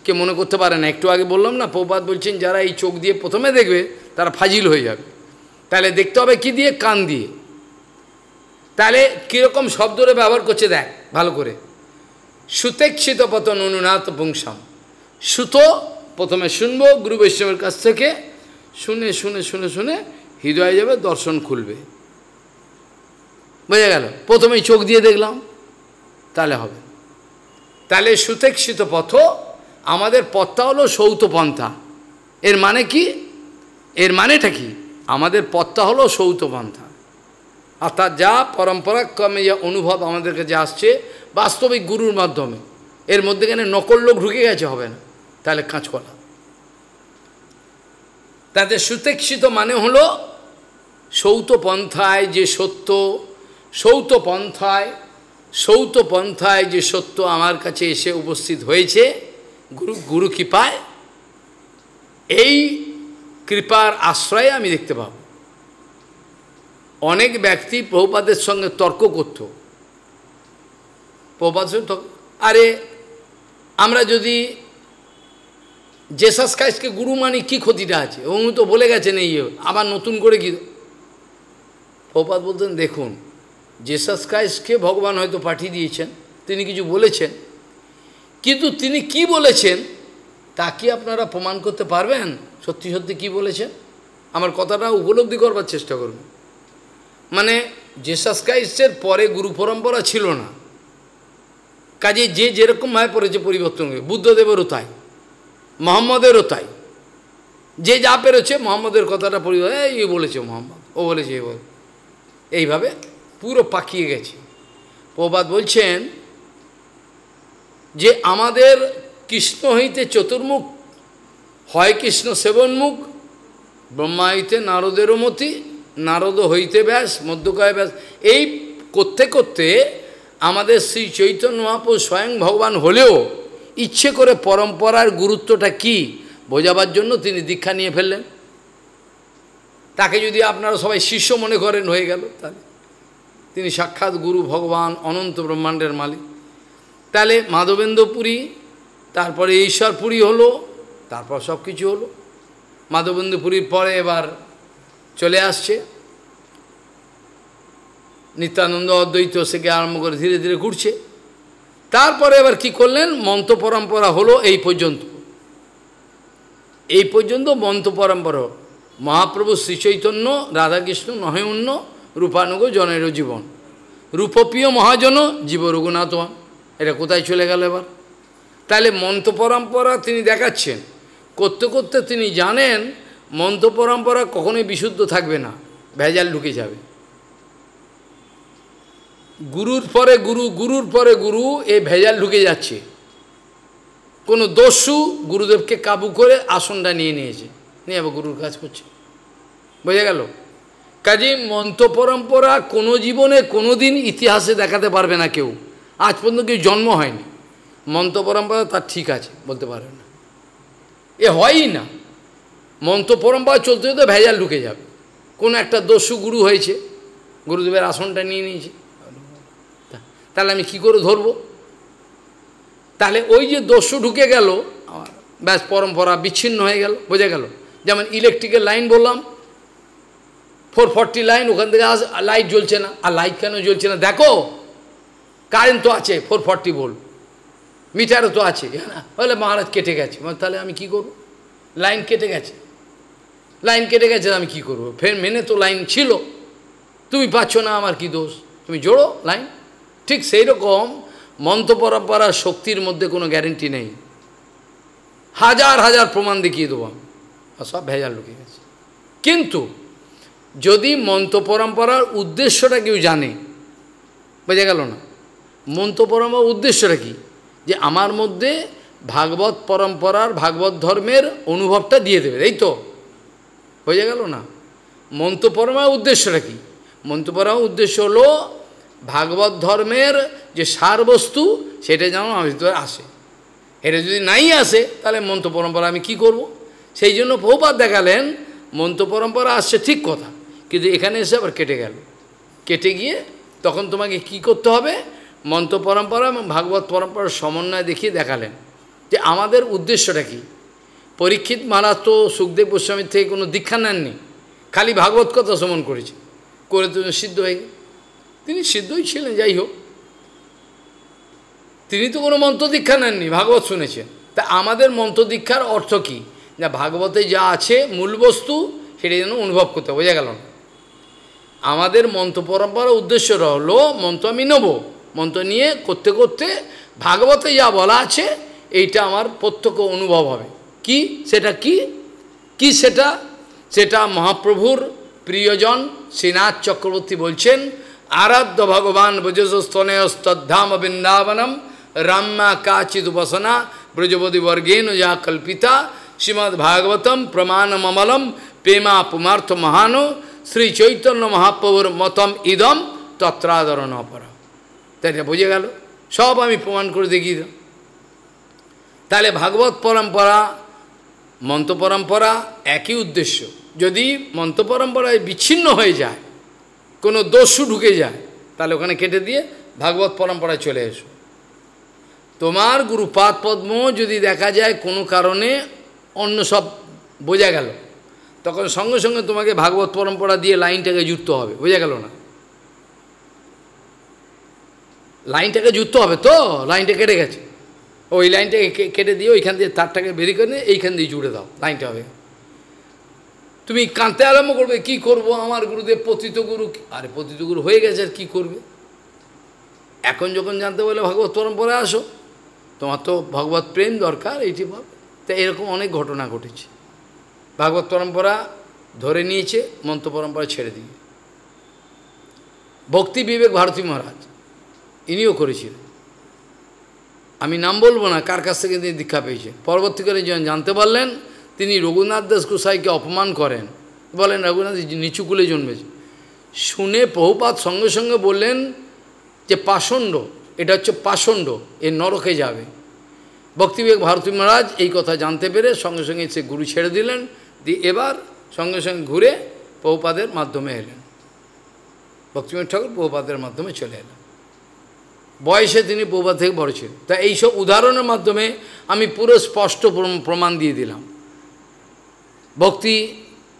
কে মনে করতে পারে না একটু আগে বললাম না প্রপাত বলছেন যারা এই চোখ দিয়ে প্রথমে দেখবে তারা ফাজিল হয়ে যাবে তাহলে দেখতে হবে কি দিয়ে কান দিয়ে তাহলে কীরকম শব্দরে ব্যবহার করছে দেখ ভালো করে সুতেক্ষিত পতন অনুনাত পুংসাম সুত প্রথমে শুনবো গুরু বৈষ্ণবের কাছ থেকে শুনে শুনে শুনে শুনে হৃদয়ে যাবে দর্শন খুলবে বোঝা গেল প্রথমেই চোখ দিয়ে দেখলাম তাহলে হবে তাহলে সুতেক্ষিত পথ আমাদের পথটা হলো সৌতপন্থা এর মানে কি এর মানেটা কি আমাদের পথটা হলো সৌতপন্থা অর্থাৎ যা পরম্পরাক্রমে যা অনুভব আমাদের কাছে আসছে বাস্তবিক গুরুর মাধ্যমে এর মধ্যে কেন নকল লোক ঢুকে গেছে হবে না তাহলে কাঁচকলা তাতে সুতেক্ষিত মানে সৌত সৌতপন্থায় যে সত্য সৌতপন্থায় সৌত পন্থায় যে সত্য আমার কাছে এসে উপস্থিত হয়েছে গুরু গুরু কৃপায় এই কৃপার আশ্রয়ে আমি দেখতে পাব অনেক ব্যক্তি প্রভুপাদের সঙ্গে তর্ক করত প্রভুপাদের আরে আমরা যদি জেসাস ক্রাইস্টকে গুরু মানি কী ক্ষতিটা আছে উনি তো বলে গেছেন এই ইয়ে, আবার নতুন করে কি প্রপাত বলতেন দেখুন জেসাস ক্রাইস্টকে ভগবান হয়তো পাঠিয়ে দিয়েছেন তিনি কিছু বলেছেন কিন্তু তিনি কি বলেছেন তা কি আপনারা প্রমাণ করতে পারবেন সত্যি সত্যি কি বলেছেন আমার কথাটা উপলব্ধি করবার চেষ্টা করুন মানে জেসাস ক্রাইস্টের পরে গুরু পরম্পরা ছিল না কাজে যে যেরকমভাবে পড়েছে পরিবর্তন হয়ে বুদ্ধদেবেরও তাই মোহাম্মদেরও তাই যে যা পেরেছে মোহাম্মদের কথাটা পরিবার এই বলেছে মোহাম্মদ ও বলেছে এই বলে এইভাবে পুরো পাকিয়ে গেছে প্রবাদ বলছেন যে আমাদের কৃষ্ণ হইতে চতুর্মুখ হয় কৃষ্ণ সেবনমুখ ব্রহ্মা হইতে নারদেরও মতি নারদ হইতে ব্যাস মধ্যকায় ব্যাস এই করতে করতে আমাদের শ্রী চৈতন্য মহাপুর স্বয়ং ভগবান হলেও ইচ্ছে করে পরম্পরার গুরুত্বটা কি বোঝাবার জন্য তিনি দীক্ষা নিয়ে ফেললেন তাকে যদি আপনারা সবাই শিষ্য মনে করেন হয়ে গেল তাহলে তিনি সাক্ষাৎ গুরু ভগবান অনন্ত ব্রহ্মাণ্ডের মালিক তাহলে মাধবেন্দ্রপুরী তারপরে ঈশ্বরপুরী হলো তারপর সব কিছু হলো মাধবেন্দ্রপুরীর পরে এবার চলে আসছে নিত্যানন্দ অদ্বৈত সেকে আরম্ভ করে ধীরে ধীরে ঘুরছে তারপরে এবার কি করলেন মন্ত্র পরম্পরা হলো এই পর্যন্ত এই পর্যন্ত মন্ত্র পরম্পরা মহাপ্রভু শ্রী চৈতন্য রাধাকৃষ্ণ নহয়ন্য রূপানুগ জনের জীবন রূপপ্রিয় মহাজন জীব রঘুনাথমান এটা কোথায় চলে গেল এবার তাহলে মন্ত্র পরম্পরা তিনি দেখাচ্ছেন করতে করতে তিনি জানেন মন্ত্র পরম্পরা কখনোই বিশুদ্ধ থাকবে না ভেজাল ঢুকে যাবে গুরুর পরে গুরু গুরুর পরে গুরু এ ভেজাল ঢুকে যাচ্ছে কোনো দস্যু গুরুদেবকে কাবু করে আসনটা নিয়ে নিয়েছে নিয়ে আবার গুরুর কাজ করছে বোঝা গেল কাজে মন্ত্র পরম্পরা কোনো জীবনে কোনো দিন ইতিহাসে দেখাতে পারবে না কেউ আজ পর্যন্ত কেউ জন্ম হয়নি মন্ত্র পরম্পরা তার ঠিক আছে বলতে পারবে না এ হয়ই না মন্ত্র পরম্পরা চলতে চলতে ভেজাল ঢুকে যাবে কোনো একটা দস্যু গুরু হয়েছে গুরুদেবের আসনটা নিয়ে নিয়েছে তাহলে আমি কি করে ধরবো তাহলে ওই যে দস্যু ঢুকে গেল ব্যাস পরম্পরা বিচ্ছিন্ন হয়ে গেল বোঝা গেল যেমন ইলেকট্রিকের লাইন বললাম ফোর ফর্টি লাইন ওখান থেকে আস লাইট জ্বলছে না আর লাইট কেন জ্বলছে না দেখো কারেন্ট তো আছে ফোর ফর্টি ভোল্ট মিটারও তো আছে হ্যাঁ বলে মহারাজ কেটে গেছে তাহলে আমি কি করব লাইন কেটে গেছে লাইন কেটে গেছে আমি কি করব ফের মেনে তো লাইন ছিল তুমি পাচ্ছ না আমার কি দোষ তুমি জোড়ো লাইন ঠিক সেই রকম মন্ত্র শক্তির মধ্যে কোনো গ্যারেন্টি নেই হাজার হাজার প্রমাণ দেখিয়ে দেবো আর সব ভেজাল লুকিয়ে গেছে কিন্তু যদি মন্ত্র পরম্পরার উদ্দেশ্যটা কেউ জানে বোঝা গেল না মন্ত্র পরম্পরার উদ্দেশ্যটা কি যে আমার মধ্যে ভাগবত পরম্পরার ভাগবত ধর্মের অনুভবটা দিয়ে দেবে এই তো হয়ে গেল না পরমার উদ্দেশ্যটা কি পরমার উদ্দেশ্য হলো ভাগবত ধর্মের যে সারবস্তু সেটা যেন আমার ভিতরে আসে এটা যদি নাই আসে তাহলে মন্ত্র পরম্পরা আমি কি করব। সেই জন্য বহুবার দেখালেন মন্ত্র পরম্পরা আসছে ঠিক কথা কিন্তু এখানে এসে আবার কেটে গেল কেটে গিয়ে তখন তোমাকে কি করতে হবে মন্ত্র পরম্পরা এবং ভাগবত পরম্পরার সমন্বয় দেখিয়ে দেখালেন যে আমাদের উদ্দেশ্যটা কি পরীক্ষিত মহারাজ তো সুখদেব গোস্বামীর থেকে কোনো দীক্ষা নেননি খালি ভাগবত কথা শ্রমণ করেছে করে তো সিদ্ধ হয়ে গেল তিনি সিদ্ধই ছিলেন যাই হোক তিনি তো কোনো মন্ত্র দীক্ষা নেননি ভাগবত শুনেছেন তা আমাদের মন্ত্র দীক্ষার অর্থ কী যা ভাগবতে যা আছে মূল বস্তু সেটা যেন অনুভব করতে বোঝা গেল না আমাদের মন্ত্র পরম্পরার উদ্দেশ্য হলো মন্ত্র আমি নেব মন্ত্র নিয়ে করতে করতে ভাগবতে যা বলা আছে এইটা আমার প্রত্যক্ষ অনুভব হবে কি সেটা কি কি সেটা সেটা মহাপ্রভুর প্রিয়জন শ্রীনাথ চক্রবর্তী বলছেন আরাধ্য ভগবান ব্রজস্তনেস্তদ্ধাম বৃন্দাবনম রাম্মা কাচিত উপাসনা ব্রজবতী বর্গেন যা কল্পিতা শ্রীমদ্ভাগবতম প্রমাণমলম প্রেমা পুমার্থ মহানো শ্রী চৈতন্য মহাপ্রভুর মতম ইদম তত্রাদরণ অপরা তাই বুঝে গেল সব আমি প্রমাণ করে দেখিয়ে তাহলে ভাগবত পরম্পরা মন্ত্র পরম্পরা একই উদ্দেশ্য যদি মন্ত্র পরম্পরায় বিচ্ছিন্ন হয়ে যায় কোনো দস্যু ঢুকে যায় তাহলে ওখানে কেটে দিয়ে ভাগবত পরম্পরায় চলে এসো তোমার গুরুপাদ পদ্ম যদি দেখা যায় কোনো কারণে অন্য সব বোঝা গেল তখন সঙ্গে সঙ্গে তোমাকে ভাগবত পরম্পরা দিয়ে লাইনটাকে যুক্ত হবে বোঝা গেল না লাইনটাকে যুক্ত হবে তো লাইনটা কেটে গেছে ওই লাইনটাকে কেটে দিয়ে ওইখান দিয়ে তারটাকে বেরি করে নিয়ে এইখান দিয়ে জুড়ে দাও লাইনটা হবে তুমি কাঁদতে আরম্ভ করবে কি করব আমার গুরুদেব পতিত গুরু আরে পতিত গুরু হয়ে গেছে আর কী করবে এখন যখন জানতে বলে ভগবত পরম্পরা আসো তোমার তো ভগবত প্রেম দরকার এইটি ভাব তাই এরকম অনেক ঘটনা ঘটেছে ভাগবত পরম্পরা ধরে নিয়েছে মন্ত্র পরম্পরা ছেড়ে দিয়ে ভক্তি বিবেক ভারতী মহারাজ ইনিও করেছিল আমি নাম বলবো না কার কাছ থেকে তিনি দীক্ষা পেয়েছেন পরবর্তীকালে যখন জানতে পারলেন তিনি রঘুনাথ দাস গোসাইকে অপমান করেন বলেন রঘুনাথ নিচুকুলে জন্মেছে শুনে বহুপাত সঙ্গে সঙ্গে বললেন যে পাষণ্ড এটা হচ্ছে পাষণ্ড এ নরকে যাবে ভক্তিবেগ ভারতী মহারাজ এই কথা জানতে পেরে সঙ্গে সঙ্গে সে গুরু ছেড়ে দিলেন দিয়ে এবার সঙ্গে সঙ্গে ঘুরে পৌপাদের মাধ্যমে এলেন ভক্তিমন ঠাকুর পৌপাদের মাধ্যমে চলে এলেন বয়সে তিনি বৌবা থেকে বড় ছিলেন তা এইসব উদাহরণের মাধ্যমে আমি পুরো স্পষ্ট প্রমাণ দিয়ে দিলাম ভক্তি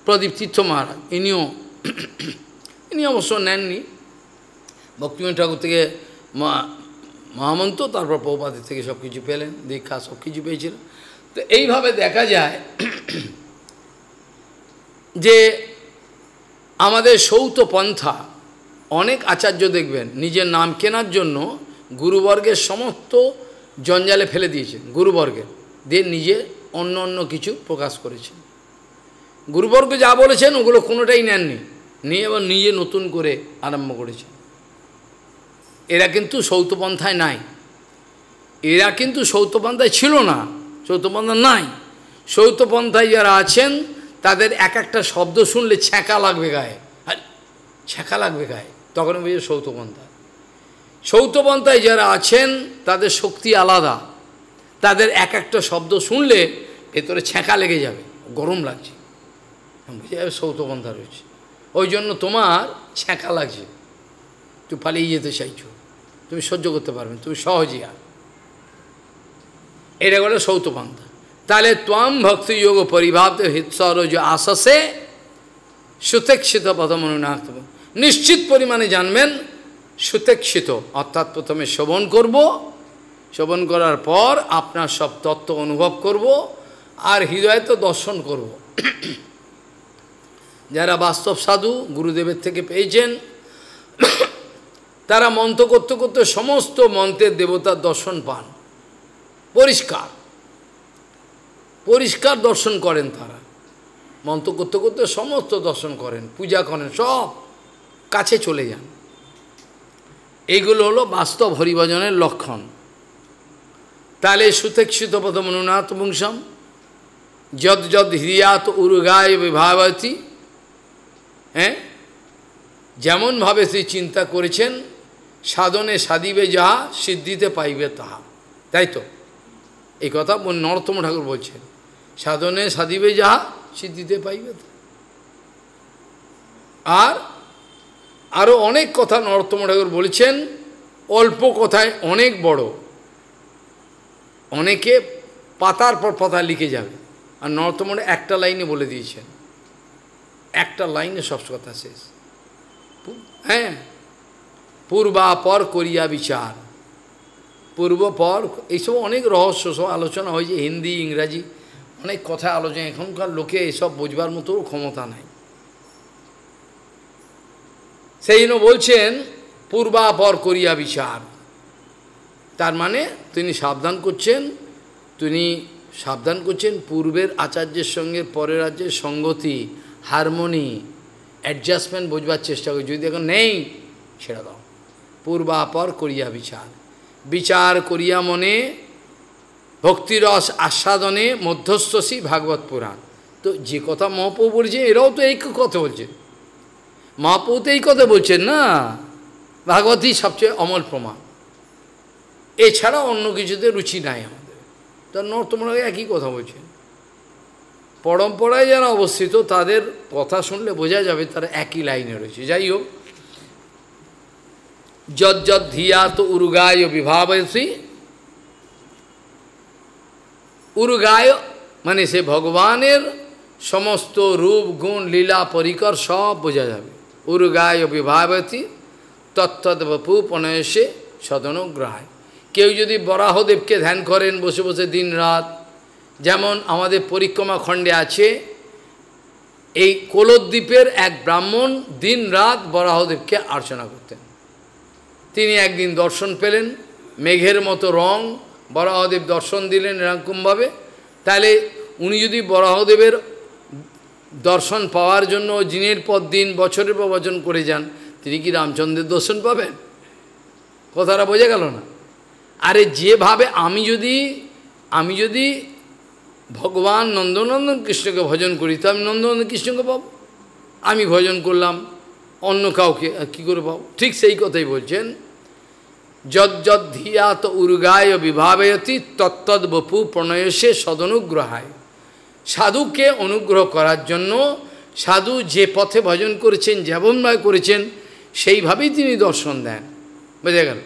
প্রদীপ তীর্থ মহারাজ ইনিও ইনি অবশ্য নেননি ভক্তিম ঠাকুর থেকে মহামন্ত তারপর বৌবাদের থেকে সব কিছু পেলেন দীক্ষা সব কিছু পেয়েছিলেন তো এইভাবে দেখা যায় যে আমাদের সৌত পন্থা অনেক আচার্য দেখবেন নিজের নাম কেনার জন্য গুরুবর্গের সমস্ত জঞ্জালে ফেলে দিয়েছেন গুরুবর্গের দিয়ে নিজে অন্য অন্য কিছু প্রকাশ করেছেন গুরুবর্গ যা বলেছেন ওগুলো কোনোটাই নেননি নিয়ে আবার নিজে নতুন করে আরম্ভ করেছে এরা কিন্তু সৌতপন্থায় নাই এরা কিন্তু সৌতপন্থায় ছিল না সৌতপন্থা নাই সৌতপন্থায় যারা আছেন তাদের এক একটা শব্দ শুনলে ছ্যাঁকা লাগবে গায়ে আর ছ্যাঁকা লাগবে গায়ে তখন বুঝে সৌতপন্থা সৌতপন্থায় যারা আছেন তাদের শক্তি আলাদা তাদের এক একটা শব্দ শুনলে ভেতরে ছ্যাঁকা লেগে যাবে গরম লাগছে বুঝে যাবে সৌতপন্থা রয়েছে ওই জন্য তোমার ছ্যাঁকা লাগছে তুমি পালিয়ে যেতে চাইছো তুমি সহ্য করতে পারবে তুমি সহজে আর এটা বলে সৌতপন্থা তাহলে ত্বম ভক্তি যোগ পরিভাব্য যে আশাসে সুতেক্ষিত প্রথম অনুনাথ নিশ্চিত পরিমাণে জানবেন সুতেক্ষিত অর্থাৎ প্রথমে শোভন করব শোভন করার পর আপনার সব তত্ত্ব অনুভব করব আর হৃদয়ে তো দর্শন করব (coughs) যারা বাস্তব সাধু গুরুদেবের থেকে পেয়েছেন (coughs) তারা মন্ত্র করতে করতে সমস্ত মন্ত্রের দেবতার দর্শন পান পরিষ্কার পরিষ্কার দর্শন করেন তারা মন্ত্র করতে করতে সমস্ত দর্শন করেন পূজা করেন সব কাছে চলে যান এইগুলো হলো বাস্তব হরিভজনের লক্ষণ তাহলে সুতেক্ষিত পদ মনুনাথ বংশম যদ যদ হৃয়াত উরুগায় বিভাবতী হ্যাঁ যেমনভাবে সে চিন্তা করেছেন সাধনে সাদিবে যাহা সিদ্ধিতে পাইবে তাহা তাই তো এই কথা নরোত্তম ঠাকুর বলছেন সাধনে সাধিবে যাহা সিদ্ধিতে পাইবে আর আরও অনেক কথা নরোত্তম ঠাকুর বলেছেন অল্প কথায় অনেক বড় অনেকে পাতার পর পাতা লিখে যাবে আর নরোত্তম একটা লাইনে বলে দিয়েছেন একটা লাইনে সব কথা শেষ হ্যাঁ পূর্বাপর করিয়া বিচার পূর্বপর এইসব অনেক রহস্য সব আলোচনা হয়েছে হিন্দি ইংরাজি অনেক কথা আলোচনা এখনকার লোকে এসব বোঝবার মতো ক্ষমতা নাই সেই জন্য বলছেন পূর্বাপর করিয়া বিচার তার মানে তিনি সাবধান করছেন তিনি সাবধান করছেন পূর্বের আচার্যের সঙ্গে পরের রাজ্যের সঙ্গতি হারমোনি অ্যাডজাস্টমেন্ট বোঝবার চেষ্টা করি যদি এখন নেই ছেড়ে দাও পূর্বাপর করিয়া বিচার বিচার করিয়া মনে ভক্তিরস আস্বাদনে মধ্যস্থসী ভাগবত পুরাণ তো যে কথা মহাপ্রভু বলছে এরাও তো এই কথা বলছে মহাপ্রভু তো এই কথা বলছেন না ভাগবতই সবচেয়ে অমল প্রমাণ এছাড়া অন্য কিছুতে রুচি নাই আমাদের তার ন তোমরা একই কথা বলছেন পরম্পরায় যারা অবস্থিত তাদের কথা শুনলে বোঝা যাবে তারা একই লাইনে রয়েছে যাই হোক যদ যদ ধিয়াত উরুগায় বিভাবসি উরুগায় মানে সে ভগবানের সমস্ত রূপ গুণ লীলা পরিকর সব বোঝা যাবে উরুগায় বিভাবতী প্রণয়সে সদন গ্রহায় কেউ যদি বরাহদেবকে ধ্যান করেন বসে বসে দিন রাত যেমন আমাদের পরিক্রমা খণ্ডে আছে এই কোলদ্বীপের এক ব্রাহ্মণ দিন রাত বরাহদেবকে আর্চনা করতেন তিনি একদিন দর্শন পেলেন মেঘের মতো রং বরাহদেব দর্শন দিলেন এরকমভাবে তাহলে উনি যদি বরাহদেবের দর্শন পাওয়ার জন্য দিনের পর দিন বছরের পর বচন করে যান তিনি কি রামচন্দ্রের দর্শন পাবেন কথাটা বোঝা গেল না আরে যেভাবে আমি যদি আমি যদি ভগবান নন্দনন্দন কৃষ্ণকে ভজন করি তো আমি নন্দনন্দন কৃষ্ণকে পাব আমি ভজন করলাম অন্য কাউকে কি করে পাও ঠিক সেই কথাই বলছেন তো উর্গায় বিভাবয়তি তত্তদ বপু প্রণয়সে সদনুগ্রহায় সাধুকে অনুগ্রহ করার জন্য সাধু যে পথে ভজন করেছেন যেমনভাবে করেছেন সেইভাবেই তিনি দর্শন দেন বুঝে গেল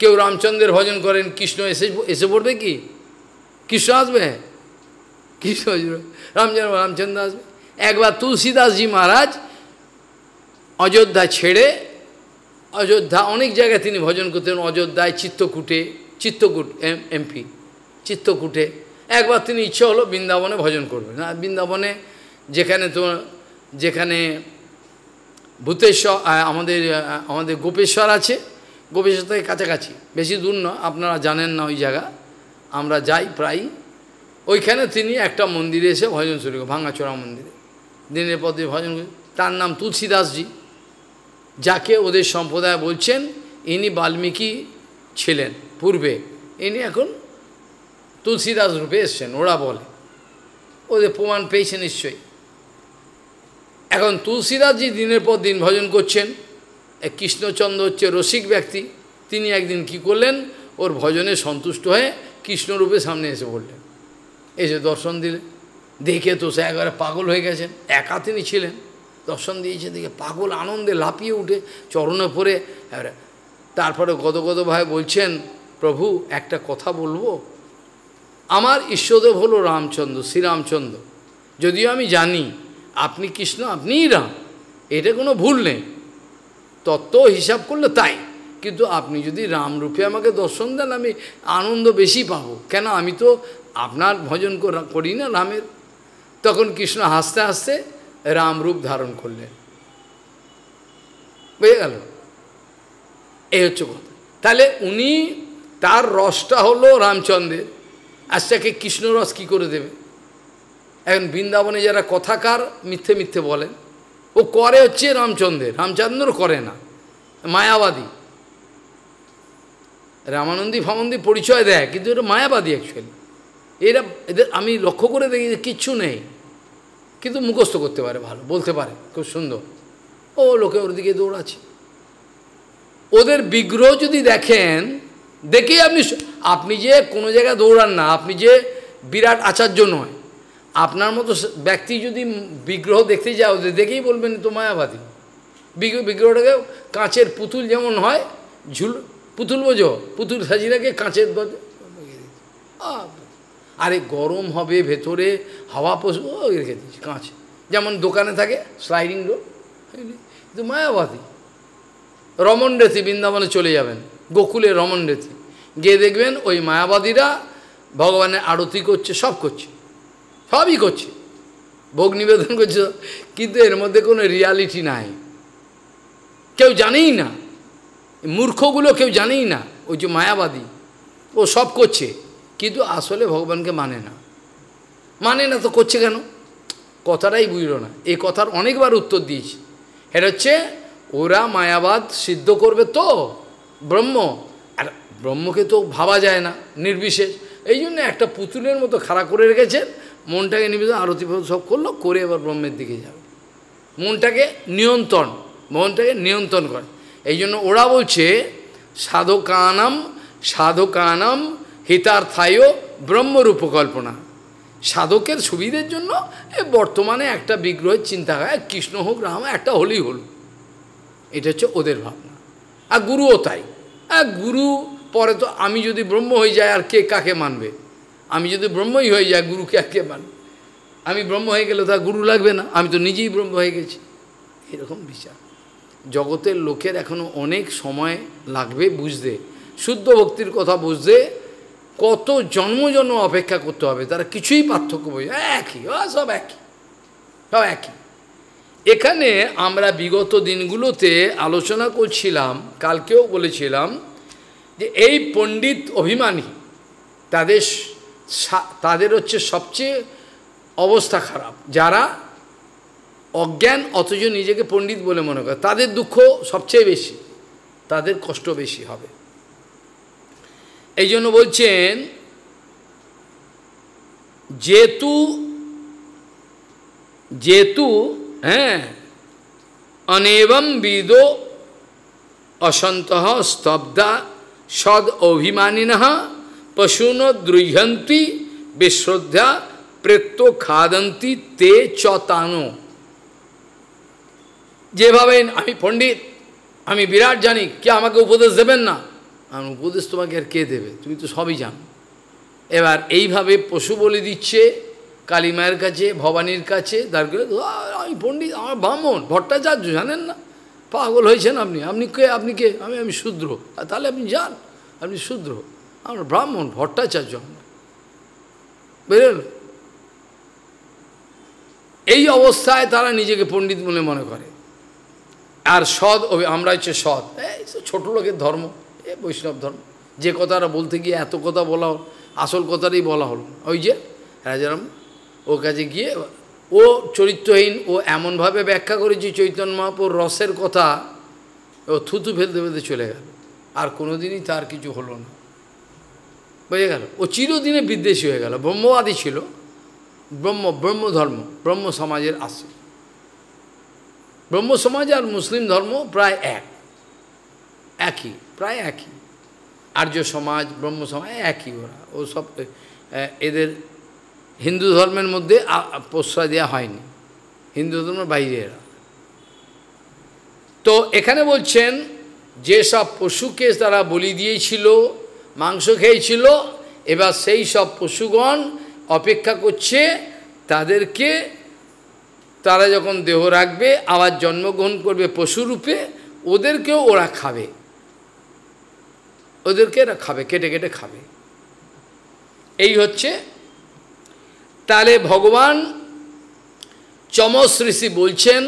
কেউ রামচন্দ্রের ভজন করেন কৃষ্ণ এসে এসে পড়বে কি কৃষ্ণ আসবে কৃষ্ণ রামচন্দ্র রামচন্দ্র আসবে একবার তুলসীদাসজি মহারাজ অযোধ্যা ছেড়ে অযোধ্যা অনেক জায়গায় তিনি ভজন করতেন অযোধ্যায় চিত্তকূটে চিত্তকূট এম এমপি চিত্তকূটে একবার তিনি ইচ্ছা হলো বৃন্দাবনে ভজন করবেন আর বৃন্দাবনে যেখানে তো যেখানে ভূতেশ্বর আমাদের আমাদের গোপেশ্বর আছে গোপেশ্বর থেকে কাছাকাছি বেশি দূর নয় আপনারা জানেন না ওই জায়গা আমরা যাই প্রায় ওইখানে তিনি একটা মন্দিরে এসে ভজন শুরু ভাঙাচোড়া মন্দিরে দিনের পর দিন ভজন তার নাম তুলসীদাসজি যাকে ওদের সম্প্রদায় বলছেন ইনি বাল্মীকি ছিলেন পূর্বে ইনি এখন তুলসীদাস রূপে এসছেন ওরা বলে ওদের প্রমাণ পেয়েছে নিশ্চয়ই এখন তুলসীদাসজি দিনের পর দিন ভজন করছেন কৃষ্ণচন্দ্র হচ্ছে রসিক ব্যক্তি তিনি একদিন কি করলেন ওর ভজনে সন্তুষ্ট হয়ে কৃষ্ণরূপে সামনে এসে বললেন এসে দর্শন দিলেন দেখে তো সে একবারে পাগল হয়ে গেছেন একা তিনি ছিলেন দর্শন দিয়েছে দেখে পাগল আনন্দে লাপিয়ে উঠে চরণে পরে তারপরে গদগদ ভাই বলছেন প্রভু একটা কথা বলবো আমার ঈশ্বরদেব হলো রামচন্দ্র শ্রীরামচন্দ্র যদিও আমি জানি আপনি কৃষ্ণ আপনিই রাম এটা কোনো ভুল নেই তত্ত্ব হিসাব করলে তাই কিন্তু আপনি যদি রামরূপে আমাকে দর্শন দেন আমি আনন্দ বেশি পাব কেন আমি তো আপনার ভজন করি না রামের তখন কৃষ্ণ হাসতে হাসতে রাম রূপ ধারণ করলেন বুঝে গেল এই হচ্ছে কথা তাহলে উনি তার রসটা হলো রামচন্দ্রের আজকে কৃষ্ণরস কী করে দেবে এখন বৃন্দাবনে যারা কথাকার মিথ্যে মিথ্যে বলেন ও করে হচ্ছে রামচন্দ্রের রামচন্দ্র করে না মায়াবাদী রামানন্দী ফামানন্দী পরিচয় দেয় কিন্তু এটা মায়াবাদী অ্যাকচুয়ালি এরা এদের আমি লক্ষ্য করে দেখি যে কিচ্ছু নেই কিন্তু মুখস্থ করতে পারে ভালো বলতে পারে খুব সুন্দর ও লোকে ওর দিকে দৌড়াচ্ছে ওদের বিগ্রহ যদি দেখেন দেখেই আপনি আপনি যে কোনো জায়গায় দৌড়ান না আপনি যে বিরাট আচার্য নয় আপনার মতো ব্যক্তি যদি বিগ্রহ দেখতে যায় ওদের দেখেই বলবেন তো মায়াবাদী বিগ্রহটাকে কাঁচের পুতুল যেমন হয় ঝুল পুতুল বোঝো পুতুল রাখে কাঁচের আরে গরম হবে ভেতরে হাওয়া পশু রেখে দিয়েছি কাঁচ যেমন দোকানে থাকে স্লাইডিং রোড কিন্তু মায়াবাদী রমন রেথি বৃন্দাবনে চলে যাবেন গোকুলে রমন রেথি গিয়ে দেখবেন ওই মায়াবাদীরা ভগবানের আরতি করছে সব করছে সবই করছে ভোগ নিবেদন করছে কিন্তু এর মধ্যে কোনো রিয়ালিটি নাই কেউ জানেই না মূর্খগুলো কেউ জানেই না ওই যে মায়াবাদী ও সব করছে কিন্তু আসলে ভগবানকে মানে না মানে না তো করছে কেন কথাটাই বুঝল না এই কথার অনেকবার উত্তর দিয়েছি এটা হচ্ছে ওরা মায়াবাদ সিদ্ধ করবে তো ব্রহ্ম আর ব্রহ্মকে তো ভাবা যায় না নির্বিশেষ এই জন্য একটা পুতুলের মতো খাড়া করে রেখেছেন মনটাকে নিবেদন আরতি সব করলো করে এবার ব্রহ্মের দিকে যাবে মনটাকে নিয়ন্ত্রণ মনটাকে নিয়ন্ত্রণ করে এই জন্য ওরা বলছে সাধকানম সাধকানম থায়ও ব্রহ্মরূপ কল্পনা সাধকের সুবিধের জন্য বর্তমানে একটা বিগ্রহের চিন্তা হয় কৃষ্ণ হোক রাম একটা হলেই হল এটা হচ্ছে ওদের ভাবনা আর গুরুও তাই আর গুরু পরে তো আমি যদি ব্রহ্ম হয়ে যাই আর কে কাকে মানবে আমি যদি ব্রহ্মই হয়ে যাই গুরুকে আর কে মানবে আমি ব্রহ্ম হয়ে গেলে তা গুরু লাগবে না আমি তো নিজেই ব্রহ্ম হয়ে গেছি এরকম বিচার জগতের লোকের এখনও অনেক সময় লাগবে বুঝতে শুদ্ধ ভক্তির কথা বুঝতে কত জন্ম জন্ম অপেক্ষা করতে হবে তারা কিছুই পার্থক্য বই একই সব একই সব একই এখানে আমরা বিগত দিনগুলোতে আলোচনা করছিলাম কালকেও বলেছিলাম যে এই পণ্ডিত অভিমানী তাদের তাদের হচ্ছে সবচেয়ে অবস্থা খারাপ যারা অজ্ঞান অথচ নিজেকে পণ্ডিত বলে মনে করে তাদের দুঃখ সবচেয়ে বেশি তাদের কষ্ট বেশি হবে এই জন্য বলছেন যেতু যেতু হ্যাঁ অনেবম বিদ অসন্ত স্তব্ধা সদ অভিমানিন পশুন দ্রুহন্তি বিশ্রদ্ধা প্রেত্য খাদন্তি তে চতানো যেভাবে আমি পণ্ডিত আমি বিরাট জানি কে আমাকে উপদেশ দেবেন না আর উপদেশ তোমাকে আর কে দেবে তুমি তো সবই জানো এবার এইভাবে পশু বলে দিচ্ছে মায়ের কাছে ভবানীর কাছে করে আমি পণ্ডিত আমার ব্রাহ্মণ ভট্টাচার্য জানেন না পাগল হয়েছেন আপনি আপনি কে আপনি কে আমি আমি শূদ্র তাহলে আপনি যান আপনি শূদ্র আমার ব্রাহ্মণ ভট্টাচার্য বুঝলেন এই অবস্থায় তারা নিজেকে পণ্ডিত বলে মনে করে আর সৎ আমরা হচ্ছে সৎ এই ছোট লোকের ধর্ম এ বৈষ্ণব ধর্ম যে কথাটা বলতে গিয়ে এত কথা বলা হল আসল কথাটাই বলা হল ওই যে রাজারাম ও কাছে গিয়ে ও চরিত্রহীন ও এমনভাবে ব্যাখ্যা করেছে চৈতন্য মহাপুর রসের কথা ও থুতু ফেলতে ফেলতে চলে গেল আর কোনোদিনই তার কিছু হলো না বুঝে গেল ও চিরদিনে বিদ্বেষী হয়ে গেল ব্রহ্মবাদী ছিল ব্রহ্ম ব্রহ্মধর্ম ব্রহ্ম সমাজের আসে ব্রহ্ম সমাজ আর মুসলিম ধর্ম প্রায় এক একই প্রায় একই আর্য সমাজ ব্রহ্ম সমাজ একই ওরা ও সব এদের হিন্দু ধর্মের মধ্যে প্রশ্রয় দেওয়া হয়নি হিন্দু ধর্মের বাইরে এরা তো এখানে বলছেন যেসব পশুকে তারা বলি দিয়েছিল মাংস খেয়েছিল এবার সেই সব পশুগণ অপেক্ষা করছে তাদেরকে তারা যখন দেহ রাখবে আবার জন্মগ্রহণ করবে পশুরূপে ওদেরকেও ওরা খাবে ওদেরকে এরা খাবে কেটে কেটে খাবে এই হচ্ছে তাহলে ভগবান চমস ঋষি বলছেন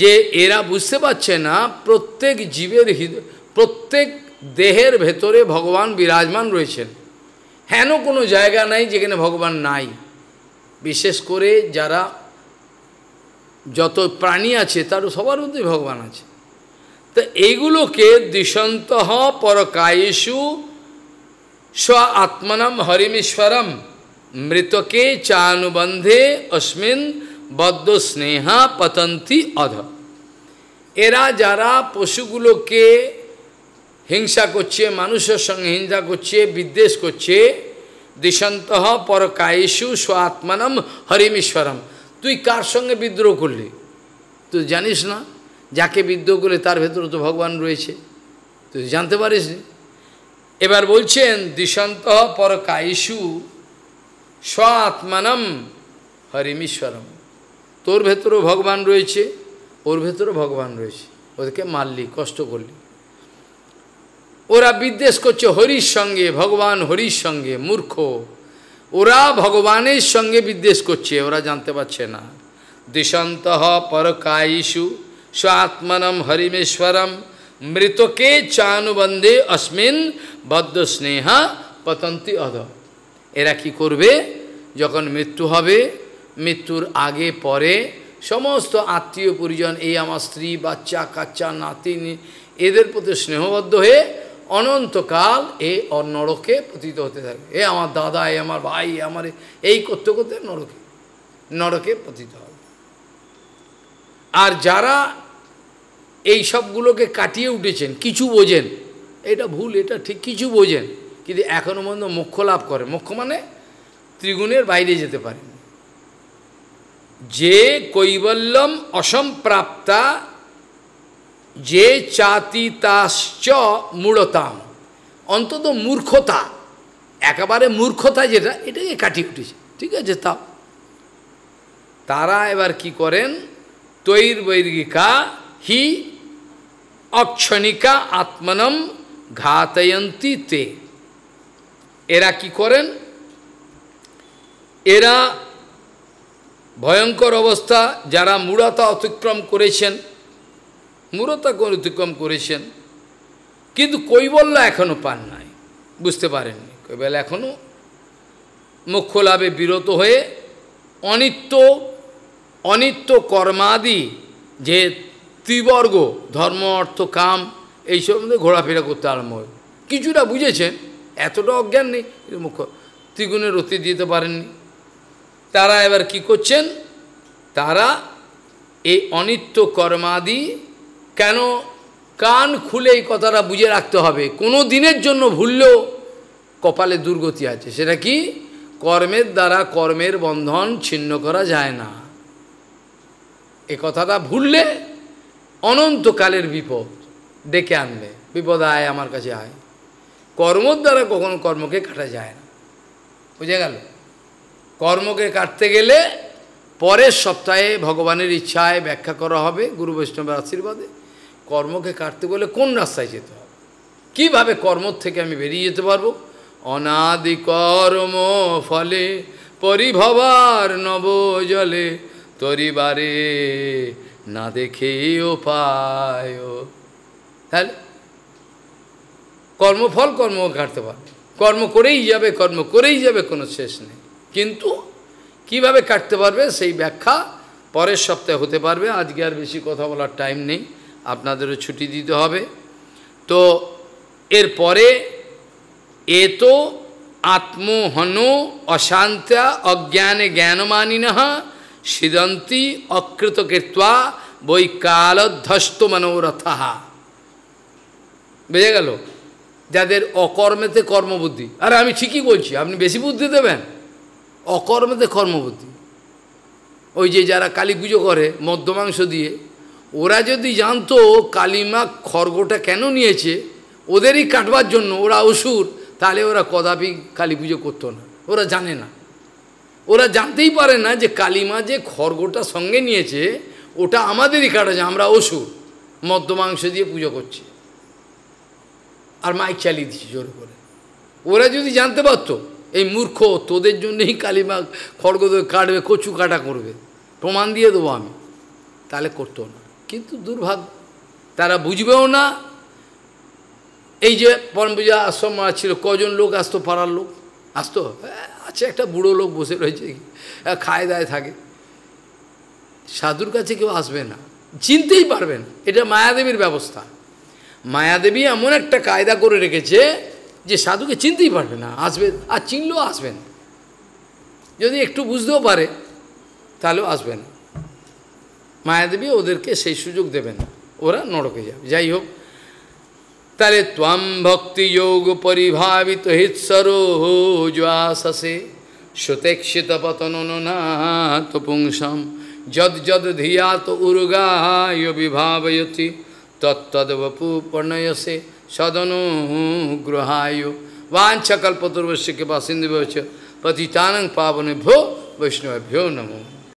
যে এরা বুঝতে পারছে না প্রত্যেক জীবের প্রত্যেক দেহের ভেতরে ভগবান বিরাজমান রয়েছেন হেন কোনো জায়গা নাই যেখানে ভগবান নাই বিশেষ করে যারা যত প্রাণী আছে তার সবার মধ্যেই ভগবান আছে তো এইগুলোকে দৃশন্ত পরকায়েশু স্ব আত্মনম হরিমেশ্বরম মৃতকে চানুবন্ধে অস্মিন বদ্ধ স্নেহা পতন্তি অধ এরা যারা পশুগুলোকে হিংসা করছে মানুষের সঙ্গে হিংসা করছে বিদ্বেষ করছে দৃশান্ত পরকায়েশু স্ব আত্মানম হরিমেশ্বরম তুই কার সঙ্গে বিদ্রোহ করলি তুই জানিস না যাকে বিদ্ধ করে তার ভেতরে তো ভগবান রয়েছে তুই জানতে পারিস এবার বলছেন পর পরকায়সু স্ব আত্মানম হরিমীশ্বরম তোর ভেতরেও ভগবান রয়েছে ওর ভেতরেও ভগবান রয়েছে ওদেরকে মারলি কষ্ট করলি ওরা বিদ্বেষ করছে হরির সঙ্গে ভগবান হরির সঙ্গে মূর্খ ওরা ভগবানের সঙ্গে বিদ্বেষ করছে ওরা জানতে পারছে না পর পরকায়ীষু স্বাত্মনম হরিমেশ্বরম মৃতকে চানুবন্ধে অস্মিন বদ্ধ স্নেহা পতন্তি অধ এরা কি করবে যখন মৃত্যু হবে মৃত্যুর আগে পরে সমস্ত আত্মীয় পরিজন এই আমার স্ত্রী বাচ্চা কাচ্চা নাতিনি এদের প্রতি স্নেহবদ্ধ হয়ে অনন্তকাল এ নরকে পতিত হতে থাকে এ আমার দাদা এ আমার ভাই আমার এই করতে করতে নরকে নরকে পতিত হবে আর যারা এই সবগুলোকে কাটিয়ে উঠেছেন কিছু বোঝেন এটা ভুল এটা ঠিক কিছু বোঝেন কিন্তু এখনও পর্যন্ত মোক্ষ লাভ করে মোক্ষ মানে ত্রিগুণের বাইরে যেতে পারে যে কৈবল্যম অসম্প্রাপ্তা যে চাতিতাশ্চ মূলতাম অন্তত মূর্খতা একেবারে মূর্খতা যেটা এটাকে কাটিয়ে উঠেছে ঠিক আছে তাও তারা এবার কি করেন Tvair হি অক্ষণিকা Akshanika ঘাতয়ন্তী তে এরা কি করেন এরা ভয়ঙ্কর অবস্থা যারা মূরতা অতিক্রম করেছেন মূরতা অতিক্রম করেছেন কিন্তু কৈবল্য এখনও পান নাই বুঝতে পারেননি কৈবল্য এখনও মুখ্য লাভে বিরত হয়ে অনিত্য অনিত্য কর্মাদি যে ত্রিবর্গ ধর্ম অর্থ কাম এইসব ঘোরাফেরা করতে আরম্ভ হয় কিছুটা বুঝেছেন এতটা অজ্ঞান নেই মুখ্য ত্রিগুণের অতি দিতে পারেননি তারা এবার কি করছেন তারা এই অনিত্য কর্মাদি কেন কান খুলে এই কথাটা বুঝে রাখতে হবে কোনো দিনের জন্য ভুললেও কপালে দুর্গতি আছে সেটা কি কর্মের দ্বারা কর্মের বন্ধন ছিন্ন করা যায় না এ কথাটা ভুললে অনন্তকালের বিপদ ডেকে আনবে বিপদ আয় আমার কাছে আয় কর্মর দ্বারা কখনো কর্মকে কাটা যায় না বুঝে গেল কর্মকে কাটতে গেলে পরের সপ্তাহে ভগবানের ইচ্ছায় ব্যাখ্যা করা হবে গুরু বৈষ্ণবের আশীর্বাদে কর্মকে কাটতে গেলে কোন রাস্তায় যেতে হবে কীভাবে কর্মর থেকে আমি বেরিয়ে যেতে পারবো অনাদি কর্ম ফলে পরিভবার নব জলে তরিবারে না ও পায় তাহলে কর্মফল কর্ম কাটতে পারবে কর্ম করেই যাবে কর্ম করেই যাবে কোনো শেষ নেই কিন্তু কিভাবে কাটতে পারবে সেই ব্যাখ্যা পরের সপ্তাহে হতে পারবে আজকে আর বেশি কথা বলার টাইম নেই আপনাদেরও ছুটি দিতে হবে তো এরপরে এ তো আত্মহন অশান্তা অজ্ঞানে জ্ঞানমানিনহা সিদন্তি অকৃত কৃত্বা বই কালধ্বস্ত মনোরথাহা বুঝে গেল যাদের অকর্মেতে কর্মবুদ্ধি আরে আমি ঠিকই বলছি আপনি বেশি বুদ্ধি দেবেন অকর্মেতে কর্মবুদ্ধি ওই যে যারা কালী পুজো করে মদ্যমাংস দিয়ে ওরা যদি জানতো কালিমা খর্গটা কেন নিয়েছে ওদেরই কাটবার জন্য ওরা অসুর তাহলে ওরা কদাপি কালী পুজো করতো না ওরা জানে না ওরা জানতেই পারে না যে কালিমা যে খড়গোটা সঙ্গে নিয়েছে ওটা আমাদেরই কাটাছে আমরা অসুর মদ্য মাংস দিয়ে পুজো করছি আর মাইক চালিয়ে দিচ্ছি জোর করে ওরা যদি জানতে পারতো এই মূর্খ তোদের জন্যই কালিমা খড়গ কাটবে কচু কাটা করবে প্রমাণ দিয়ে দেবো আমি তাহলে করতো না কিন্তু দুর্ভাগ্য তারা বুঝবেও না এই যে পরম পূজা আশ্রম ছিল কজন লোক আসতো পাড়ার লোক আসতো হ্যাঁ আছে একটা বুড়ো লোক বসে রয়েছে খায় দায় থাকে সাধুর কাছে কেউ আসবে না চিনতেই পারবেন এটা মায়াদেবীর ব্যবস্থা মায়াদেবী এমন একটা কায়দা করে রেখেছে যে সাধুকে চিনতেই পারবে না আসবে আর চিনলেও আসবেন যদি একটু বুঝতেও পারে তাহলেও আসবেন মায়াদেবী ওদেরকে সেই সুযোগ দেবেন ওরা নরকে যাবে যাই হোক তাহলে তাম ভক্তি যোগ পরিভাবিত হিৎসরো জাসে সুতেক্ষিত পতন পতননাথ পুংসম যদ যদ ধিয়া তো উর্গা বিভাবয়তি তত্তদবপু প্রণয়সে সদনু গ্রহায় বাঞ্ছকল্পতুর্বশ্যকে বাসিন্দু पास सिंधु पतितानंग पावन भ्यो वैष्णव